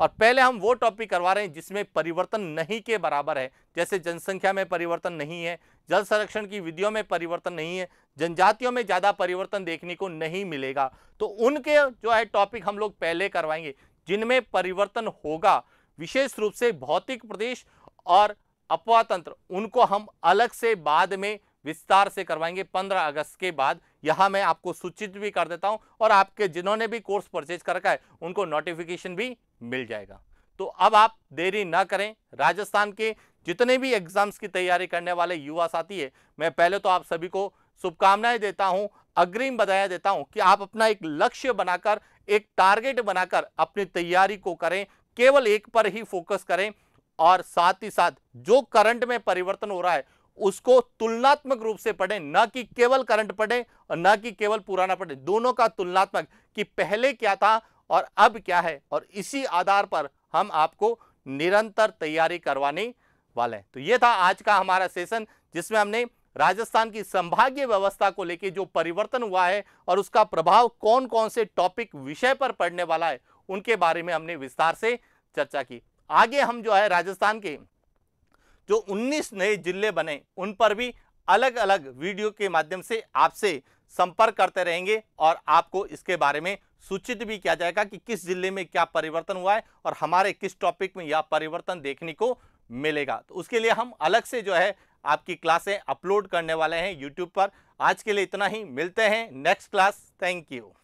और पहले हम वो टॉपिक करवा रहे हैं जिसमें परिवर्तन नहीं के बराबर है जैसे जनसंख्या में परिवर्तन नहीं है जल संरक्षण की विधियों में परिवर्तन नहीं है जनजातियों में ज़्यादा परिवर्तन देखने को नहीं मिलेगा तो उनके जो है टॉपिक हम लोग पहले करवाएंगे जिनमें परिवर्तन होगा विशेष रूप से भौतिक प्रदेश और अपवातंत्र उनको हम अलग से बाद में विस्तार से करवाएंगे 15 अगस्त के बाद यह मैं आपको सूचित भी कर देता हूं और आपके जिन्होंने भी कोर्स परचेज कर रखा है उनको नोटिफिकेशन भी मिल जाएगा तो अब आप देरी ना करें राजस्थान के जितने भी एग्जाम्स की तैयारी करने वाले युवा साथी है मैं पहले तो आप सभी को शुभकामनाएं देता हूं अग्रिम बधाई देता हूं कि आप अपना एक लक्ष्य बनाकर एक टारगेट बनाकर अपनी तैयारी को करें केवल एक पर ही फोकस करें और साथ ही साथ जो करंट में परिवर्तन हो रहा है उसको तुलनात्मक रूप से पढ़ें न कि केवल करंट पढ़ें और न कि केवल पुराना पढ़ें दोनों का तुलनात्मक कि पहले क्या था और अब क्या है और इसी आधार पर हम आपको निरंतर तैयारी करवाने वाले हैं तो ये था आज का हमारा सेशन जिसमें हमने राजस्थान की संभागीय व्यवस्था को लेकर जो परिवर्तन हुआ है और उसका प्रभाव कौन कौन से टॉपिक विषय पर पड़ने वाला है उनके बारे में हमने विस्तार से चर्चा की आगे हम जो है राजस्थान के जो 19 नए जिले बने उन पर भी अलग अलग वीडियो के माध्यम से आपसे संपर्क करते रहेंगे और आपको इसके बारे में सूचित भी किया जाएगा कि किस जिले में क्या परिवर्तन हुआ है और हमारे किस टॉपिक में यह परिवर्तन देखने को मिलेगा तो उसके लिए हम अलग से जो है आपकी क्लासें अपलोड करने वाले हैं यूट्यूब पर आज के लिए इतना ही मिलते हैं नेक्स्ट क्लास थैंक यू